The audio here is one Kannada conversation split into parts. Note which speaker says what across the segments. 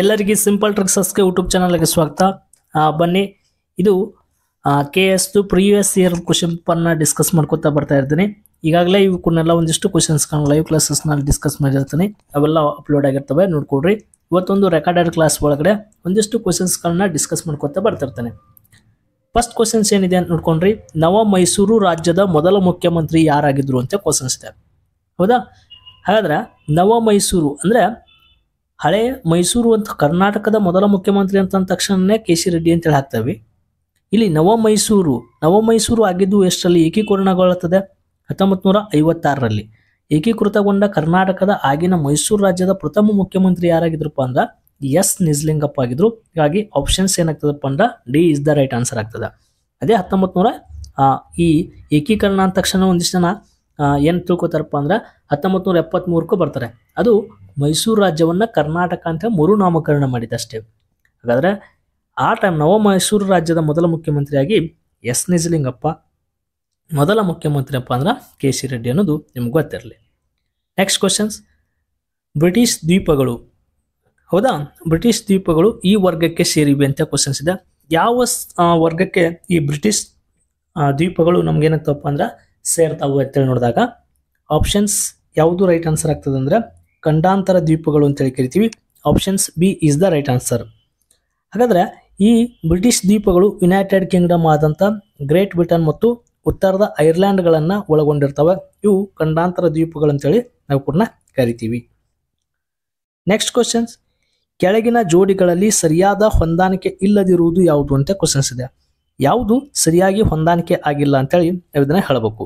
Speaker 1: ಎಲ್ಲರಿಗೆ ಸಿಂಪಲ್ ಟ್ರಿಕ್ಸಸ್ಗೆ ಯೂಟ್ಯೂಬ್ ಚಾನಲ್ಗೆ ಸ್ವಾಗತ ಬನ್ನಿ ಇದು ಕೆ ಎಸ್ದು ಪ್ರೀವಿಯಸ್ ಇಯರ್ ಪನ್ನ ಡಿಸ್ಕಸ್ ಮಾಡ್ಕೋತಾ ಬರ್ತಾ ಇರ್ತೀನಿ ಈಗಾಗಲೇ ಇವಕ್ಕನ್ನೆಲ್ಲ ಒಂದಿಷ್ಟು ಕ್ವಶನ್ಸ್ಗಳನ್ನ ಲೈವ್ ಕ್ಲಾಸಸ್ನಲ್ಲಿ ಡಿಸ್ಕಸ್ ಮಾಡಿರ್ತೀನಿ ಅವೆಲ್ಲ ಅಪ್ಲೋಡ್ ಆಗಿರ್ತವೆ ನೋಡ್ಕೊಡ್ರಿ ಇವತ್ತೊಂದು ರೆಕಾರ್ಡೆಡ್ ಕ್ಲಾಸ್ ಒಳಗಡೆ ಒಂದಿಷ್ಟು ಕ್ವಶನ್ಸ್ಗಳನ್ನ ಡಿಸ್ಕಸ್ ಬರ್ತಾ ಇರ್ತಾನೆ ಫಸ್ಟ್ ಕ್ವಶನ್ಸ್ ಏನಿದೆ ಅಂತ ನೋಡ್ಕೊಂಡ್ರಿ ನವ ಮೈಸೂರು ರಾಜ್ಯದ ಮೊದಲ ಮುಖ್ಯಮಂತ್ರಿ ಯಾರಾಗಿದ್ರು ಅಂತ ಕ್ವಶನ್ಸ್ ಇದೆ ಹೌದಾ ಹಾಗಾದ್ರೆ ನವ ಮೈಸೂರು ಅಂದರೆ ಹಳೆ ಮೈಸೂರು ಅಂತ ಕರ್ನಾಟಕದ ಮೊದಲ ಮುಖ್ಯಮಂತ್ರಿ ಅಂತ ಅಂದ ತಕ್ಷಣನೇ ಕೆ ಸಿ ರೆಡ್ಡಿ ಅಂತೇಳಿ ಹಾಕ್ತೇವೆ ಇಲ್ಲಿ ನವ ಮೈಸೂರು ನವ ಮೈಸೂರು ಆಗಿದ್ದು ಎಷ್ಟರಲ್ಲಿ ಏಕೀಕರಣಗೊಳ್ಳುತ್ತದೆ ಹತ್ತೊಂಬತ್ತು ನೂರ ಐವತ್ತಾರರಲ್ಲಿ ಏಕೀಕೃತಗೊಂಡ ಕರ್ನಾಟಕದ ಆಗಿನ ಮೈಸೂರು ರಾಜ್ಯದ ಪ್ರಥಮ ಮುಖ್ಯಮಂತ್ರಿ ಯಾರಾಗಿದ್ರಪ್ಪ ಅಂದ್ರೆ ಎಸ್ ನಿಜಲಿಂಗಪ್ಪ ಆಗಿದ್ರು ಹೀಗಾಗಿ ಆಪ್ಷನ್ಸ್ ಏನಾಗ್ತದಪ್ಪ ಅಂದ್ರೆ D is the right answer ಆಗ್ತದೆ ಅದೇ ಹತ್ತೊಂಬತ್ತು ನೂರ ಈ ಏಕೀಕರಣ ಅಂದ ತಕ್ಷಣ ಒಂದಿಷ್ಟು ಜನ ಏನು ತಿಳ್ಕೊತಾರಪ್ಪ ಅಂದ್ರೆ ಹತ್ತೊಂಬತ್ತು ನೂರ ಎಪ್ಪತ್ತ್ಮೂರಕ್ಕೂ ಬರ್ತಾರೆ ಅದು ಮೈಸೂರು ರಾಜ್ಯವನ್ನು ಕರ್ನಾಟಕ ಅಂತ ಮರುನಾಮಕರಣ ಮಾಡಿದೆ ಅಷ್ಟೇ ಹಾಗಾದರೆ ಆ ಟೈಮ್ ನವ ಮೈಸೂರು ರಾಜ್ಯದ ಮೊದಲ ಮುಖ್ಯಮಂತ್ರಿಯಾಗಿ ಎಸ್ ನಿಜಲಿಂಗಪ್ಪ ಮೊದಲ ಮುಖ್ಯಮಂತ್ರಿಯಪ್ಪ ಅಂದ್ರೆ ಕೆ ಸಿ ರೆಡ್ಡಿ ಅನ್ನೋದು ನಿಮ್ಗೆ ಗೊತ್ತಿರಲಿ ನೆಕ್ಸ್ಟ್ ಕ್ವಶನ್ಸ್ ಬ್ರಿಟಿಷ್ ದ್ವೀಪಗಳು ಹೌದಾ ಬ್ರಿಟಿಷ್ ದ್ವೀಪಗಳು ಈ ವರ್ಗಕ್ಕೆ ಸೇರಿವೆ ಅಂತ ಕ್ವಶನ್ಸ್ ಇದೆ ಯಾವ ವರ್ಗಕ್ಕೆ ಈ ಬ್ರಿಟಿಷ್ ದ್ವೀಪಗಳು ನಮ್ಗೇನಾಗ್ತವಪ್ಪ ಅಂದ್ರೆ ಸೇರ್ತಾವು ಅಂತೇಳಿ ನೋಡಿದಾಗ ಆಪ್ಷನ್ಸ್ ಯಾವುದು ರೈಟ್ ಆನ್ಸರ್ ಆಗ್ತದೆ ಅಂದ್ರೆ ಖಂಡಾಂತರ ದ್ವೀಪಗಳು ಅಂತೇಳಿ ಕರಿತೀವಿ options B is the right answer ಹಾಗಾದ್ರೆ ಈ ಬ್ರಿಟಿಷ್ ದ್ವೀಪಗಳು ಯುನೈಟೆಡ್ ಕಿಂಗ್ಡಮ್ ಆದಂಥ ಗ್ರೇಟ್ ಬ್ರಿಟನ್ ಮತ್ತು ಉತ್ತರದ ಐರ್ಲ್ಯಾಂಡ್ಗಳನ್ನು ಒಳಗೊಂಡಿರ್ತವೆ ಇವು ಖಂಡಾಂತರ ಅಂತೇಳಿ ನಾವು ಕೂಡ ಕರಿತೀವಿ ನೆಕ್ಸ್ಟ್ ಕ್ವಶನ್ಸ್ ಕೆಳಗಿನ ಜೋಡಿಗಳಲ್ಲಿ ಸರಿಯಾದ ಹೊಂದಾಣಿಕೆ ಇಲ್ಲದಿರುವುದು ಯಾವುದು ಅಂತ ಕ್ವಶನ್ಸ್ ಇದೆ ಯಾವುದು ಸರಿಯಾಗಿ ಹೊಂದಾಣಿಕೆ ಆಗಿಲ್ಲ ಅಂತೇಳಿ ನಾವು ಇದನ್ನು ಹೇಳಬೇಕು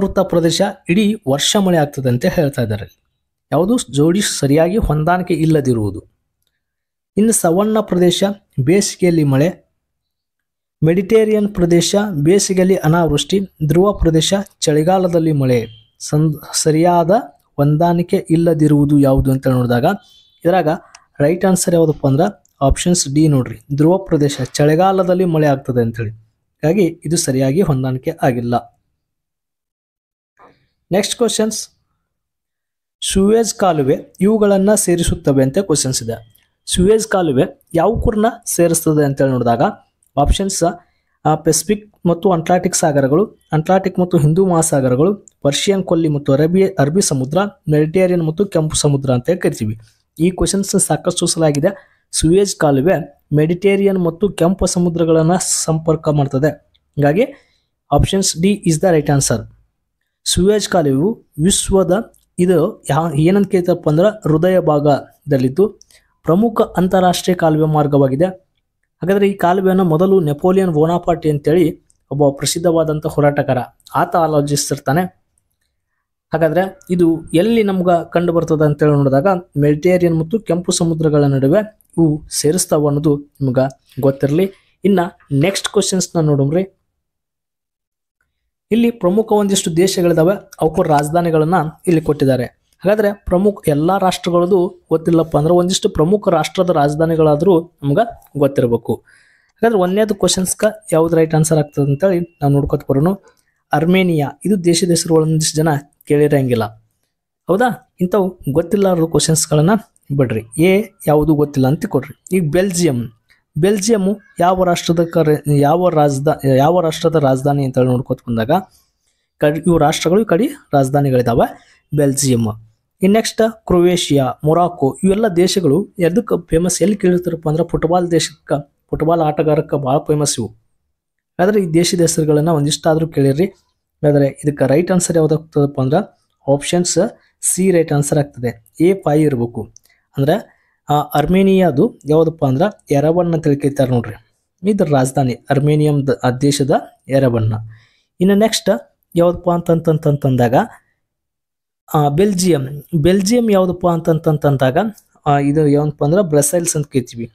Speaker 1: ವೃತ್ತ ಪ್ರದೇಶ ಇಡೀ ವರ್ಷ ಮಳೆ ಆಗ್ತದೆ ಅಂತ ಹೇಳ್ತಾ ಇದ್ದಾರೆ ಯಾವುದು ಜೋಡಿ ಸರಿಯಾಗಿ ಹೊಂದಾಣಿಕೆ ಇಲ್ಲದಿರುವುದು ಇನ್ನು ಸವಣ್ಣ ಪ್ರದೇಶ ಬೇಸಿಗೆಯಲ್ಲಿ ಮಳೆ ಮೆಡಿಟೇರಿಯನ್ ಪ್ರದೇಶ ಬೇಸಿಗೆಯಲ್ಲಿ ಅನಾವೃಷ್ಟಿ ಧ್ರುವ ಪ್ರದೇಶ ಚಳಿಗಾಲದಲ್ಲಿ ಮಳೆ ಸರಿಯಾದ ಹೊಂದಾಣಿಕೆ ಇಲ್ಲದಿರುವುದು ಯಾವುದು ಅಂತ ನೋಡಿದಾಗ ಇದರಾಗ ರೈಟ್ ಆನ್ಸರ್ ಯಾವುದಪ್ಪ ಅಂದ್ರೆ ಆಪ್ಷನ್ಸ್ ಡಿ ನೋಡ್ರಿ ಧ್ರುವ ಪ್ರದೇಶ ಚಳಿಗಾಲದಲ್ಲಿ ಮಳೆ ಆಗ್ತದೆ ಅಂತೇಳಿ ಹಾಗಾಗಿ ಇದು ಸರಿಯಾಗಿ ಹೊಂದಾಣಿಕೆ ಆಗಿಲ್ಲ ನೆಕ್ಸ್ಟ್ ಕ್ವಶನ್ಸ್ ಸುವೇಜ್ ಕಾಲುವೆ ಇವುಗಳನ್ನು ಸೇರಿಸುತ್ತವೆ ಅಂತ ಕ್ವಶನ್ಸ್ ಇದೆ ಸುವೇಜ್ ಕಾಲುವೆ ಯಾವ ಕೂರ್ನ ಸೇರಿಸ್ತದೆ ಅಂತೇಳಿ ನೋಡಿದಾಗ ಆಪ್ಷನ್ಸ್ ಪೆಸಿಫಿಕ್ ಮತ್ತು ಅಂಟ್ಲಾಂಟಿಕ್ ಸಾಗರಗಳು ಅಂಟ್ಲಾಂಟಿಕ್ ಮತ್ತು ಹಿಂದೂ ಮಹಾಸಾಗರಗಳು ಪರ್ಷಿಯನ್ ಕೊಲ್ಲಿ ಮತ್ತು ಅರಬಿ ಸಮುದ್ರ ಮೆಡಿಟೇರಿಯನ್ ಮತ್ತು ಕೆಂಪು ಸಮುದ್ರ ಅಂತ ಕರಿತೀವಿ ಈ ಕ್ವಶನ್ಸ್ ಸಾಕಷ್ಟು ಸಲಾಗಿದೆ ಸುವೇಜ್ ಕಾಲುವೆ ಮೆಡಿಟೇರಿಯನ್ ಮತ್ತು ಕೆಂಪು ಸಮುದ್ರಗಳನ್ನು ಸಂಪರ್ಕ ಮಾಡ್ತದೆ ಹೀಗಾಗಿ options D is the right answer Suez ಕಾಲುವೆಯು ವಿಶ್ವದ ಇದು ಏನಂತ ಕೇಳ್ತಪ್ಪ ಅಂದ್ರೆ ಹೃದಯ ಭಾಗದಲ್ಲಿದ್ದು ಪ್ರಮುಖ ಅಂತಾರಾಷ್ಟ್ರೀಯ ಕಾಲುವೆ ಮಾರ್ಗವಾಗಿದೆ ಹಾಗಾದರೆ ಈ ಕಾಲುವೆಯನ್ನು ಮೊದಲು ನೆಪೋಲಿಯನ್ ವೋನಾಪಾಟಿ ಅಂತೇಳಿ ಒಬ್ಬ ಪ್ರಸಿದ್ಧವಾದಂಥ ಹೋರಾಟಗಾರ ಆತ ಆಲೋಚಿಸಿರ್ತಾನೆ ಹಾಗಾದರೆ ಇದು ಎಲ್ಲಿ ನಮ್ಗೆ ಕಂಡು ಬರ್ತದೆ ಅಂತೇಳಿ ನೋಡಿದಾಗ ಮೆಡಿಟೇರಿಯನ್ ಮತ್ತು ಕೆಂಪು ಸಮುದ್ರಗಳ ನಡುವೆ ಇವು ಸೇರಿಸ್ತಾವ ಅನ್ನೋದು ನಿಮ್ಗೆ ಗೊತ್ತಿರಲಿ ಇನ್ನು ನೆಕ್ಸ್ಟ್ ಕ್ವಶನ್ಸ್ನ ನೋಡಮ್ರಿ ಇಲ್ಲಿ ಪ್ರಮುಖ ಒಂದಿಷ್ಟು ದೇಶಗಳಿದಾವೆ ಅವಕ್ಕೂ ರಾಜಧಾನಿಗಳನ್ನು ಇಲ್ಲಿ ಕೊಟ್ಟಿದ್ದಾರೆ ಹಾಗಾದ್ರೆ ಪ್ರಮುಖ ಎಲ್ಲ ರಾಷ್ಟ್ರಗಳದು ಗೊತ್ತಿಲ್ಲಪ್ಪ ಅಂದ್ರೆ ಒಂದಿಷ್ಟು ಪ್ರಮುಖ ರಾಷ್ಟ್ರದ ರಾಜಧಾನಿಗಳಾದರೂ ನಮ್ಗೆ ಗೊತ್ತಿರಬೇಕು ಹಾಗಾದ್ರೆ ಒಂದೇದು ಕ್ವಶನ್ಸ್ಗೆ ಯಾವ್ದು ರೈಟ್ ಆನ್ಸರ್ ಆಗ್ತದೆ ಅಂತೇಳಿ ನಾವು ನೋಡ್ಕೊತ ಬರೋಣ ಅರ್ಮೇನಿಯಾ ಇದು ದೇಶದ ಹೆಸರುಗಳು ಒಂದಿಷ್ಟು ಜನ ಕೇಳಿರಂಗಿಲ್ಲ ಹೌದಾ ಇಂಥವು ಗೊತ್ತಿಲ್ಲಾರ್ದು ಕ್ವಶನ್ಸ್ಗಳನ್ನ ಬಿಡ್ರಿ ಎ ಯಾವುದು ಗೊತ್ತಿಲ್ಲ ಅಂತ ಕೊಡ್ರಿ ಈಗ ಬೆಲ್ಜಿಯಂ ಬೆಲ್ಜಿಯಮ್ಮು ಯಾವ ರಾಷ್ಟ್ರದ ಕರೆ ಯಾವ ರಾಜಧ ಯಾವ ರಾಷ್ಟ್ರದ ರಾಜಧಾನಿ ಅಂತೇಳಿ ನೋಡ್ಕೊತ ಬಂದಾಗ ಕಡಿ ಇವು ರಾಷ್ಟ್ರಗಳು ಈ ಕಡೆ ರಾಜಧಾನಿಗಳಿದ್ದಾವೆ ಬೆಲ್ಜಿಯಮ್ ಇನ್ನು ನೆಕ್ಸ್ಟ್ ಕ್ರೊವೇಷಿಯಾ ಮೊರಾಕೋ ಇವೆಲ್ಲ ದೇಶಗಳು ಎದಕ್ಕೆ ಫೇಮಸ್ ಎಲ್ಲಿ ಕೇಳಿರ್ತಾರಪ್ಪ ಅಂದ್ರೆ ಫುಟ್ಬಾಲ್ ದೇಶಕ್ಕೆ ಫುಟ್ಬಾಲ್ ಆಟಗಾರಕ್ಕೆ ಭಾಳ ಫೇಮಸ್ ಇವು ಆದರೆ ಈ ದೇಶದ ಹೆಸರುಗಳನ್ನು ಒಂದಿಷ್ಟಾದರೂ ಕೇಳಿರಿ ಆದರೆ ಇದಕ್ಕೆ ರೈಟ್ ಆನ್ಸರ್ ಯಾವುದಾಗ್ತದಪ್ಪ ಅಂದ್ರೆ ಆಪ್ಷನ್ಸ್ ಸಿ ರೈಟ್ ಆನ್ಸರ್ ಆಗ್ತದೆ ಎ ಫೈ ಇರಬೇಕು ಅಂದರೆ ಆ ಅರ್ಮೇನಿಯಾದು ಯಾವುದಪ್ಪ ಅಂದ್ರೆ ಎರವಣ್ಣ ಅಂತ ಕೇಳ್ತಾರೆ ನೋಡ್ರಿ ಇದ್ರ ರಾಜಧಾನಿ ಅರ್ಮೇನಿಯಂ ದೇಶದ ಎರವನ್ನ ಇನ್ನು ನೆಕ್ಸ್ಟ್ ಯಾವುದಪ್ಪ ಅಂತಂತಂತಂದಾಗ ಬೆಲ್ಜಿಯಂ ಬೆಲ್ಜಿಯಂ ಯಾವುದಪ್ಪ ಅಂತಂತಂತಂದಾಗ ಇದು ಯಾವಪ್ಪ ಅಂದ್ರೆ ಬ್ರಸೆಲ್ಸ್ ಅಂತ ಕೇಳ್ತೀವಿ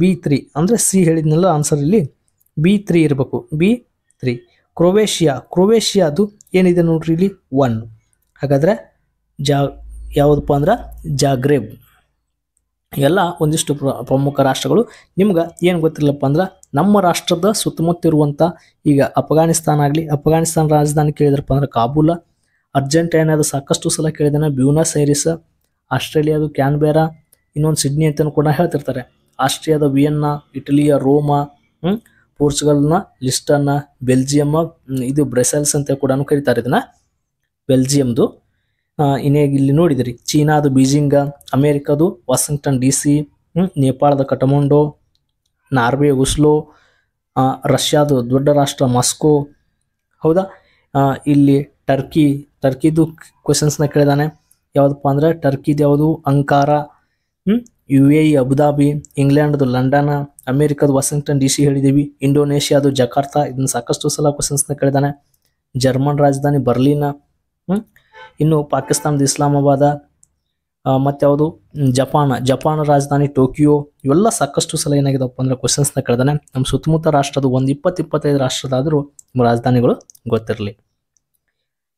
Speaker 1: ಬಿ ತ್ರೀ ಅಂದರೆ ಸಿ ಹೇಳಿದ್ನಲ್ಲ ಆನ್ಸರ್ ಇಲ್ಲಿ ಬಿ ತ್ರೀ ಇರಬೇಕು ಬಿ ತ್ರೀ ಕ್ರೊವೇಷಿಯಾ ಅದು ಏನಿದೆ ನೋಡ್ರಿ ಇಲ್ಲಿ ಒನ್ ಹಾಗಾದ್ರೆ ಜಾ ಯಾವುದಪ್ಪ ಅಂದ್ರೆ ಜಾಗ್ರೇಬ್ ಎಲ್ಲ ಒಂದಿಷ್ಟು ಪ್ರಮುಖ ರಾಷ್ಟ್ರಗಳು ನಿಮ್ಗೆ ಏನು ಗೊತ್ತಿರಲಪ್ಪ ಅಂದ್ರೆ ನಮ್ಮ ರಾಷ್ಟ್ರದ ಸುತ್ತಮುತ್ತ ಇರುವಂಥ ಈಗ ಅಫ್ಘಾನಿಸ್ತಾನ ಆಗಲಿ ಅಫ್ಘಾನಿಸ್ತಾನ ರಾಜಧಾನಿ ಕೇಳಿದ್ರಪ್ಪ ಅಂದ್ರೆ ಕಾಬೂಲ ಅರ್ಜೆಂಟೈನಾದ ಸಾಕಷ್ಟು ಸಲ ಕೇಳಿದಾನೆ ಬ್ಯೂನಸ್ ಐರಿಸ್ ಆಸ್ಟ್ರೇಲಿಯಾದ ಕ್ಯಾನ್ಬೇರಾ ಇನ್ನೊಂದು ಸಿಡ್ನಿ ಅಂತಲೂ ಕೂಡ ಹೇಳ್ತಿರ್ತಾರೆ ಆಸ್ಟ್ರಿಯಾದ ವಿಯನ್ನ ಇಟಲಿಯ ರೋಮಾ ಪೋರ್ಚುಗಲ್ನ ಲಿಸ್ಟನ್ನ ಬೆಲ್ಜಿಯಮ್ ಇದು ಬ್ರೆಸೆಲ್ಸ್ ಅಂತ ಕೂಡ ಕರೀತಾರೆ ಇದನ್ನು ಬೆಲ್ಜಿಯಮ್ದು ಇನ್ನೇ ಇಲ್ಲಿ ನೋಡಿದಿರಿ ಚೀನಾದು ಬೀಜಿಂಗ ಅಮೇರಿಕದು ವಾಷಿಂಗ್ಟನ್ ಡಿ ಸಿ ನೇಪಾಳದ ಕಟಮಂಡೋ ನಾರ್ವೆ ಉಸ್ಲೋ ರಷ್ಯಾದು ದೊಡ್ಡ ರಾಷ್ಟ್ರ ಮಾಸ್ಕೋ ಹೌದಾ ಇಲ್ಲಿ ಟರ್ಕಿ ಟರ್ಕಿದು ಕ್ವೆಶನ್ಸ್ನ ಕೇಳಿದಾನೆ ಯಾವುದಪ್ಪ ಅಂದರೆ ಟರ್ಕಿದು ಯಾವುದು Ankara U A E Abu Dhabi ಇಂಗ್ಲೆಂಡ್ದು ಲಂಡನ್ ಅಮೇರಿಕದ ವಾಷಿಂಗ್ಟನ್ ಡಿ ಸಿ ಹೇಳಿದ್ದೀವಿ ಇಂಡೋನೇಷ್ಯಾದು ಜಕಾರ್ತಾ ಇದನ್ನು ಸಾಕಷ್ಟು ಸಲ ಕ್ವೆಶನ್ಸ್ನ ಕೇಳಿದಾನೆ ಜರ್ಮನ್ ರಾಜಧಾನಿ ಬರ್ಲಿನ ಇನ್ನು ಪಾಕಿಸ್ತಾನದ ಇಸ್ಲಾಮಾಬಾದ ಮತ್ತು ಯಾವುದು ಜಪಾನ್ ಜಪಾನ್ ರಾಜಧಾನಿ ಟೋಕಿಯೋ ಇವೆಲ್ಲ ಸಾಕಷ್ಟು ಸಲ ಏನಾಗಿದೆಪ್ಪ ಅಂದರೆ ಕ್ವಶನ್ಸ್ನ ಕಳೆದಾನೆ ನಮ್ಮ ಸುತ್ತಮುತ್ತ ರಾಷ್ಟ್ರದ ಒಂದು ಇಪ್ಪತ್ತು ಇಪ್ಪತ್ತೈದು ರಾಷ್ಟ್ರದಾದರೂ ರಾಜಧಾನಿಗಳು ಗೊತ್ತಿರಲಿ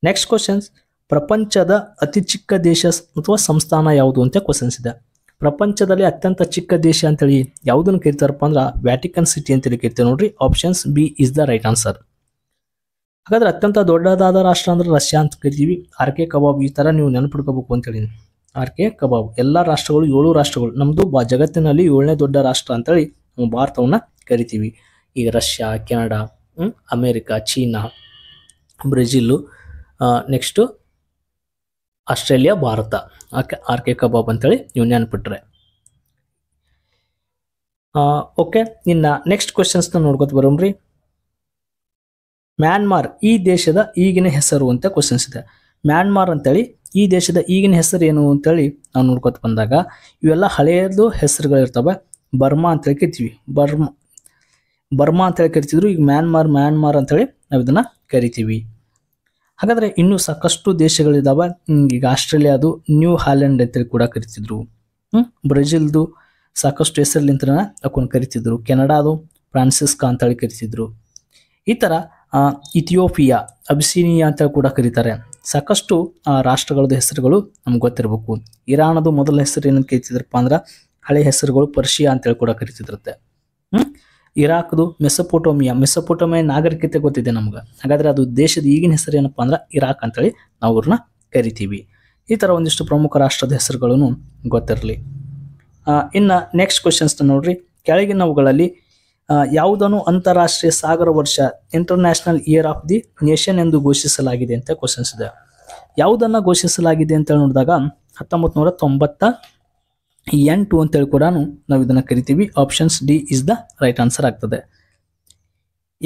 Speaker 1: ನೆಕ್ಸ್ಟ್ ಕ್ವಶನ್ಸ್ ಪ್ರಪಂಚದ ಅತಿ ಚಿಕ್ಕ ದೇಶ ಅಥವಾ ಸಂಸ್ಥಾನ ಯಾವುದು ಅಂತ ಕ್ವಶನ್ಸ್ ಇದೆ ಪ್ರಪಂಚದಲ್ಲಿ ಅತ್ಯಂತ ಚಿಕ್ಕ ದೇಶ ಅಂತೇಳಿ ಯಾವುದನ್ನು ಕರಿತಾರಪ್ಪ ಅಂದ್ರೆ ವ್ಯಾಟಿಕನ್ ಸಿಟಿ ಅಂತೇಳಿ ಕರಿತೀವಿ ನೋಡ್ರಿ options B is the right answer ಹಾಗಾದ್ರೆ ಅತ್ಯಂತ ದೊಡ್ಡದಾದ ರಾಷ್ಟ್ರ ಅಂದ್ರೆ ರಷ್ಯಾ ಅಂತ ಕರಿತೀವಿ ಆರ್ ಕೆ ಕಬಾಬ್ ಈ ಥರ ನೀವು ನೆನಪಿಡ್ಕೋಬೇಕು ಅಂತೇಳಿ ಆರ್ ಕೆ ಕಬಾಬ್ ಎಲ್ಲ ರಾಷ್ಟ್ರಗಳು ಏಳು ರಾಷ್ಟ್ರಗಳು ನಮ್ಮದು ಬಾ ಜಗತ್ತಿನಲ್ಲಿ ಏಳನೇ ದೊಡ್ಡ ರಾಷ್ಟ್ರ ಅಂತೇಳಿ ನಾವು ಭಾರತವನ್ನು ಕರಿತೀವಿ ಈಗ Russia Canada America China Brazil next Australia Bharat ಆಕೆ ಆರ್ ಕೆ ಕಬಾಬ್ ಅಂತೇಳಿ ನೀವು ನೆನಪಿಟ್ರೆ ಓಕೆ ಇನ್ನು ನೆಕ್ಸ್ಟ್ ಕ್ವೆಶನ್ಸ್ನ ನೋಡ್ಕೊತ ಬರೋಣ್ರಿ ಮ್ಯಾನ್ಮಾರ್ ಈ ದೇಶದ ಈಗಿನ ಹೆಸರು ಅಂತ ಕ್ವಶನ್ಸ್ ಇದೆ ಮ್ಯಾನ್ಮಾರ್ ಅಂತೇಳಿ ಈ ದೇಶದ ಈಗಿನ ಹೆಸರು ಏನು ಅಂತೇಳಿ ನಾವು ನೋಡ್ಕೊತ ಬಂದಾಗ ಇವೆಲ್ಲ ಹಳೆಯದು ಹೆಸರುಗಳಿರ್ತವೆ ಬರ್ಮಾ ಅಂತೇಳಿ ಕರಿತೀವಿ ಬರ್ಮ ಬರ್ಮಾ ಅಂತೇಳಿ ಕರಿತಿದ್ರು ಈಗ ಮ್ಯಾನ್ಮಾರ್ ಮ್ಯಾನ್ಮಾರ್ ಅಂತೇಳಿ ನಾವು ಇದನ್ನು ಕರಿತೀವಿ ಹಾಗಾದರೆ ಇನ್ನೂ ಸಾಕಷ್ಟು ದೇಶಗಳಿದ್ದಾವೆ ಈಗ ಆಸ್ಟ್ರೇಲಿಯಾದು ನ್ಯೂ ಹಾಲೆಂಡ್ ಅಂತೇಳಿ ಕೂಡ ಕರಿತಿದ್ರು ಬ್ರೆಜಿಲ್ದು ಸಾಕಷ್ಟು ಹೆಸರ್ಲಿಂತ್ರನ ಹಾಕೊಂಡು ಕರಿತಿದ್ರು ಕೆನಡಾದು ಫ್ರಾನ್ಸಿಸ್ಕಾ ಅಂತೇಳಿ ಕರಿತಿದ್ರು ಈ ಥರ ಇಥಿಯೋಪಿಯಾ ಅಬಿಸಿನಿಯಾ ಅಂತ ಕೂಡ ಕರೀತಾರೆ ಸಾಕಷ್ಟು ರಾಷ್ಟ್ರಗಳದ್ದು ಹೆಸರುಗಳು ನಮ್ಗೆ ಗೊತ್ತಿರಬೇಕು ಇರಾನದು ಮೊದಲ ಹೆಸರು ಏನಂತ ಕೇಳ್ತಿದ್ರಪ್ಪ ಅಂದ್ರೆ ಹಳೆ ಹೆಸರುಗಳು ಪರ್ಷಿಯಾ ಅಂತೇಳಿ ಕೂಡ ಕರಿತಿದ್ರತ್ತೆ ಹ್ಞೂ ಇರಾಕ್ದು ಮೆಸಪೋಟೋಮಿಯಾ ಮೆಸಪೋಟೋಮಿಯಾ ನಾಗರಿಕತೆ ಗೊತ್ತಿದೆ ನಮ್ಗೆ ಹಾಗಾದ್ರೆ ಅದು ದೇಶದ ಈಗಿನ ಹೆಸರು ಏನಪ್ಪ ಅಂದ್ರೆ ಇರಾಕ್ ಅಂತೇಳಿ ನಾವು ಅವ್ರನ್ನ ಕರಿತೀವಿ ಈ ಥರ ಒಂದಿಷ್ಟು ಪ್ರಮುಖ ರಾಷ್ಟ್ರದ ಹೆಸರುಗಳನ್ನು ಗೊತ್ತಿರಲಿ ಇನ್ನು ನೆಕ್ಸ್ಟ್ ಕ್ವಶನ್ಸ್ನ ನೋಡ್ರಿ ಕೆಳಗಿನವುಗಳಲ್ಲಿ ಯಾವುದನ್ನು ಅಂತಾರಾಷ್ಟ್ರೀಯ ಸಾಗರ ವರ್ಷ international year of the nation ಎಂದು ಘೋಷಿಸಲಾಗಿದೆ ಅಂತ ಕ್ವಶನ್ಸ್ ಇದೆ ಯಾವುದನ್ನ ಘೋಷಿಸಲಾಗಿದೆ ಅಂತ ನೋಡಿದಾಗ ಹತ್ತೊಂಬತ್ತು ನೂರ ತೊಂಬತ್ತ ಎಂಟು ಅಂತೇಳಿ ಕೂಡ ನಾವು ಇದನ್ನು ಕರಿತೀವಿ options D is the right answer ಆಗ್ತದೆ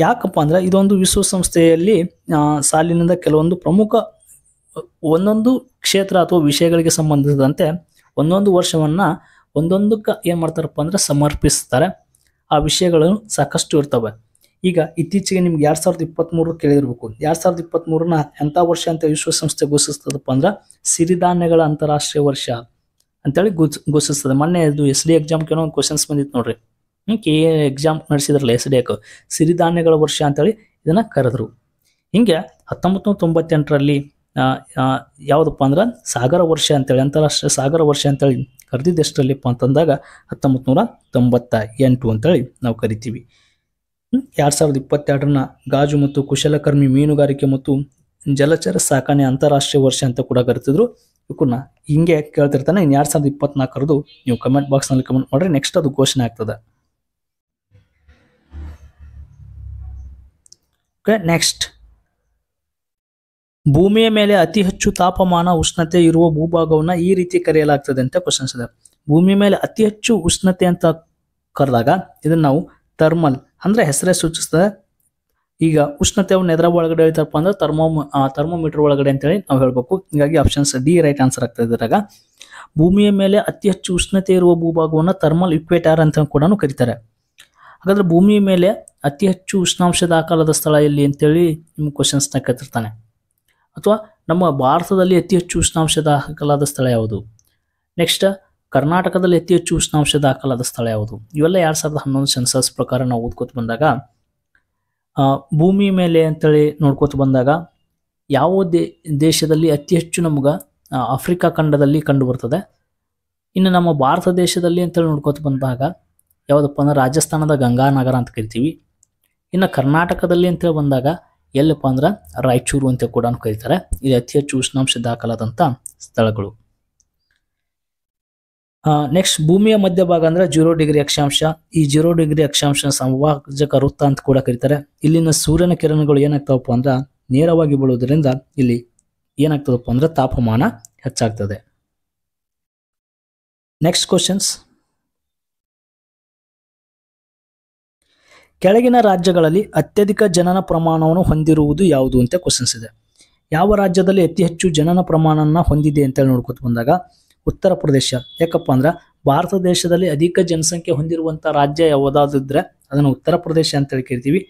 Speaker 1: ಯಾಕಪ್ಪ ಅಂದ್ರೆ ಇದೊಂದು ವಿಶ್ವಸಂಸ್ಥೆಯಲ್ಲಿ ಸಾಲಿನಿಂದ ಕೆಲವೊಂದು ಪ್ರಮುಖ ಒಂದೊಂದು ಕ್ಷೇತ್ರ ಅಥವಾ ವಿಷಯಗಳಿಗೆ ಸಂಬಂಧಿಸಿದಂತೆ ಒಂದೊಂದು ವರ್ಷವನ್ನು ಒಂದೊಂದಕ್ಕೆ ಏನು ಮಾಡ್ತಾರಪ್ಪ ಅಂದ್ರೆ ಸಮರ್ಪಿಸ್ತಾರೆ ಆ ವಿಷಯಗಳು ಸಾಕಷ್ಟು ಇರ್ತವೆ ಈಗ ಇತ್ತೀಚೆಗೆ ನಿಮ್ಗೆ ಎರಡು ಸಾವಿರದ ಇಪ್ಪತ್ತ್ಮೂರು ಕೇಳಿರ್ಬೇಕು ಎರಡು ಸಾವಿರದ ಇಪ್ಪತ್ತ್ಮೂರನ್ನ ಎಂಥ ವರ್ಷ ಅಂತ ವಿಶ್ವಸಂಸ್ಥೆ ಘೋಷಿಸ್ತದಪ್ಪ ಅಂದ್ರೆ ಸಿರಿಧಾನ್ಯಗಳ ಅಂತಾರಾಷ್ಟ್ರೀಯ ವರ್ಷ ಅಂತೇಳಿ ಘೋಷ್ ಘೋಷಿಸ್ತದೆ ಮೊನ್ನೆ ಇದು ಎಸ್ ಡಿ ಎಕ್ಸಾಮ್ ಏನೋ ಒಂದು ಕ್ವಶನ್ಸ್ ಬಂದಿತ್ತು ನೋಡ್ರಿ ಕೆ ಎ ಎಕ್ಸಾಮ್ ನಡೆಸಿದ್ರಲ್ಲ ಎಸ್ ಡಿ ಎಕ್ ಸಿರಿಧಾನ್ಯಗಳ ವರ್ಷ ಅಂತೇಳಿ ಇದನ್ನು ಕರೆದ್ರು ಹಿಂಗೆ ಹತ್ತೊಂಬತ್ತು ನೂರ ತೊಂಬತ್ತೆಂಟರಲ್ಲಿ ಯಾವುದಪ್ಪ ಅಂದ್ರೆ ಸಾಗರ ವರ್ಷ ಅಂತೇಳಿ ಅಂತಾರಾಷ್ಟ್ರೀಯ ಸಾಗರ ವರ್ಷ ಅಂತೇಳಿ ಎಷ್ಟರಲ್ಲಿಪ್ಪ ಅಂತಂದಾಗ ಹತ್ತೊಂಬತ್ತು ನೂರ ತೊಂಬತ್ತ ಎಂಟು ಅಂತೇಳಿ ನಾವು ಕರಿತೀವಿ ಎರಡು ಸಾವಿರದ ಇಪ್ಪತ್ತೆರಡರನ್ನ ಗಾಜು ಮತ್ತು ಕುಶಲಕರ್ಮಿ ಮೀನುಗಾರಿಕೆ ಮತ್ತು ಜಲಚರ ಸಾಕಣೆ ಅಂತಾರಾಷ್ಟ್ರೀಯ ವರ್ಷ ಅಂತ ಕೂಡ ಕರಿತಿದ್ರು ಇವಕ್ಕನ್ನ ಹಿಂಗೆ ಕೇಳ್ತಿರ್ತಾನೆ ಇನ್ನು ಎರಡು ಸಾವಿರದ ಇಪ್ಪತ್ನಾಲ್ಕರದು ನೀವು ಕಮೆಂಟ್ ಬಾಕ್ಸ್ನಲ್ಲಿ ಕಮೆಂಟ್ ಮಾಡಿರಿ ನೆಕ್ಸ್ಟ್ ಅದು ಘೋಷಣೆ ಆಗ್ತದೆ ಓಕೆ ನೆಕ್ಸ್ಟ್ ಭೂಮಿಯ ಮೇಲೆ ಅತಿ ಹೆಚ್ಚು ತಾಪಮಾನ ಉಷ್ಣತೆ ಇರುವ ಭೂಭಾಗವನ್ನು ಈ ರೀತಿ ಕರೆಯಲಾಗ್ತದೆ ಅಂತ ಕ್ವಶನ್ಸ್ ಇದೆ ಭೂಮಿಯ ಮೇಲೆ ಅತಿ ಹೆಚ್ಚು ಉಷ್ಣತೆ ಅಂತ ಕರೆದಾಗ ಇದನ್ನು ನಾವು ಥರ್ಮಲ್ ಅಂದ್ರೆ ಹೆಸರೇ ಸೂಚಿಸ್ತದೆ ಈಗ ಉಷ್ಣತೆ ಅವ್ನು ಎದ್ರ ಒಳಗಡೆ ಹೇಳ್ತಾರಪ್ಪ ಅಂದ್ರೆ ಥರ್ಮೋ ಥರ್ಮೋಮೀಟರ್ ಒಳಗಡೆ ಅಂತೇಳಿ ನಾವು ಹೇಳ್ಬೇಕು ಹೀಗಾಗಿ ಆಪ್ಷನ್ಸ್ ಡಿ ರೈಟ್ ಆನ್ಸರ್ ಆಗ್ತದೆ ಇದ್ರಾಗ ಭೂಮಿಯ ಮೇಲೆ ಅತಿ ಹೆಚ್ಚು ಉಷ್ಣತೆ ಇರುವ ಭೂಭಾಗವನ್ನು ಥರ್ಮಲ್ ಇಕ್ವೇಟರ್ ಅಂತ ಕೂಡ ಕರೀತಾರೆ ಹಾಗಾದ್ರೆ ಭೂಮಿಯ ಮೇಲೆ ಅತಿ ಹೆಚ್ಚು ಉಷ್ಣಾಂಶದ ಆಕಾರದ ಸ್ಥಳ ಎಲ್ಲಿ ಅಂತೇಳಿ ನಿಮ್ಮ ಕ್ವಶನ್ಸ್ನ ಕತ್ತಿರ್ತಾನೆ ಅಥವಾ ನಮ್ಮ ಭಾರತದಲ್ಲಿ ಅತಿ ಹೆಚ್ಚು ಉಷ್ಣಾಂಶ ದಾಖಲಾದ ಸ್ಥಳ ಯಾವುದು ನೆಕ್ಸ್ಟ್ ಕರ್ನಾಟಕದಲ್ಲಿ ಅತಿ ಹೆಚ್ಚು ಉಷ್ಣಾಂಶ ದಾಖಲಾದ ಸ್ಥಳ ಯಾವುದು ಇವೆಲ್ಲ ಎರಡು ಸಾವಿರದ ಹನ್ನೊಂದು ಸೆನ್ಸಸ್ ಪ್ರಕಾರ ನಾವು ಓದ್ಕೋತ ಬಂದಾಗ ಭೂಮಿ ಮೇಲೆ ಅಂತೇಳಿ ನೋಡ್ಕೋತ ಬಂದಾಗ ಯಾವ ದೇ ದೇಶದಲ್ಲಿ ಅತಿ ಹೆಚ್ಚು ನಮ್ಗೆ ಆಫ್ರಿಕಾ ಖಂಡದಲ್ಲಿ ಕಂಡು ಬರ್ತದೆ ಇನ್ನು ನಮ್ಮ ಭಾರತ ದೇಶದಲ್ಲಿ ಅಂತೇಳಿ ನೋಡ್ಕೋತ ಬಂದಾಗ ಯಾವುದಪ್ಪ ಅಂದ್ರೆ ರಾಜಸ್ಥಾನದ ಗಂಗಾನಗರ ಅಂತ ಕರಿತೀವಿ ಇನ್ನು ಕರ್ನಾಟಕದಲ್ಲಿ ಅಂತೇಳಿ ಬಂದಾಗ ಎಲ್ಲಪ್ಪ ಅಂದ್ರೆ ರಾಯಚೂರು ಅಂತ ಕೂಡ ಕರೀತಾರೆ ಇದು ಅತಿ ಹೆಚ್ಚು ಉಷ್ಣಾಂಶ ದಾಖಲಾದಂಥ ಸ್ಥಳಗಳು ನೆಕ್ಸ್ಟ್ ಭೂಮಿಯ ಮಧ್ಯಭಾಗ ಅಂದ್ರೆ ಜೀರೋ ಡಿಗ್ರಿ ಅಕ್ಷಾಂಶ ಈ ಜೀರೋ ಡಿಗ್ರಿ ಅಕ್ಷಾಂಶ ಸಂವಾಜಕ ವೃತ್ತ ಅಂತ ಕೂಡ ಕರೀತಾರೆ ಇಲ್ಲಿನ ಸೂರ್ಯನ ಕಿರಣಗಳು ಏನಾಗ್ತಾವಪ್ಪ ಅಂದ್ರೆ ನೇರವಾಗಿ ಬೀಳುವುದರಿಂದ ಇಲ್ಲಿ ಏನಾಗ್ತದಪ್ಪ ಅಂದ್ರೆ ತಾಪಮಾನ ಹೆಚ್ಚಾಗ್ತದೆ ನೆಕ್ಸ್ಟ್ ಕ್ವಶನ್ಸ್ ಕೆಳಗಿನ ರಾಜ್ಯಗಳಲ್ಲಿ ಅತ್ಯಧಿಕ ಜನನ ಪ್ರಮಾಣವನ್ನು ಹೊಂದಿರುವುದು ಯಾವುದು ಅಂತ ಕ್ವಶನ್ಸ್ ಇದೆ ಯಾವ ರಾಜ್ಯದಲ್ಲಿ ಅತಿ ಹೆಚ್ಚು ಜನನ ಪ್ರಮಾಣನ ಹೊಂದಿದೆ ಅಂತೇಳಿ ನೋಡ್ಕೊತ ಬಂದಾಗ ಉತ್ತರ ಪ್ರದೇಶ ಯಾಕಪ್ಪ ಅಂದ್ರೆ ಭಾರತ ದೇಶದಲ್ಲಿ ಅಧಿಕ ಜನಸಂಖ್ಯೆ ಹೊಂದಿರುವಂಥ ರಾಜ್ಯ ಯಾವುದಾದ್ರೆ ಅದನ್ನು ಉತ್ತರ ಪ್ರದೇಶ ಅಂತೇಳಿ ಕರಿತೀವಿ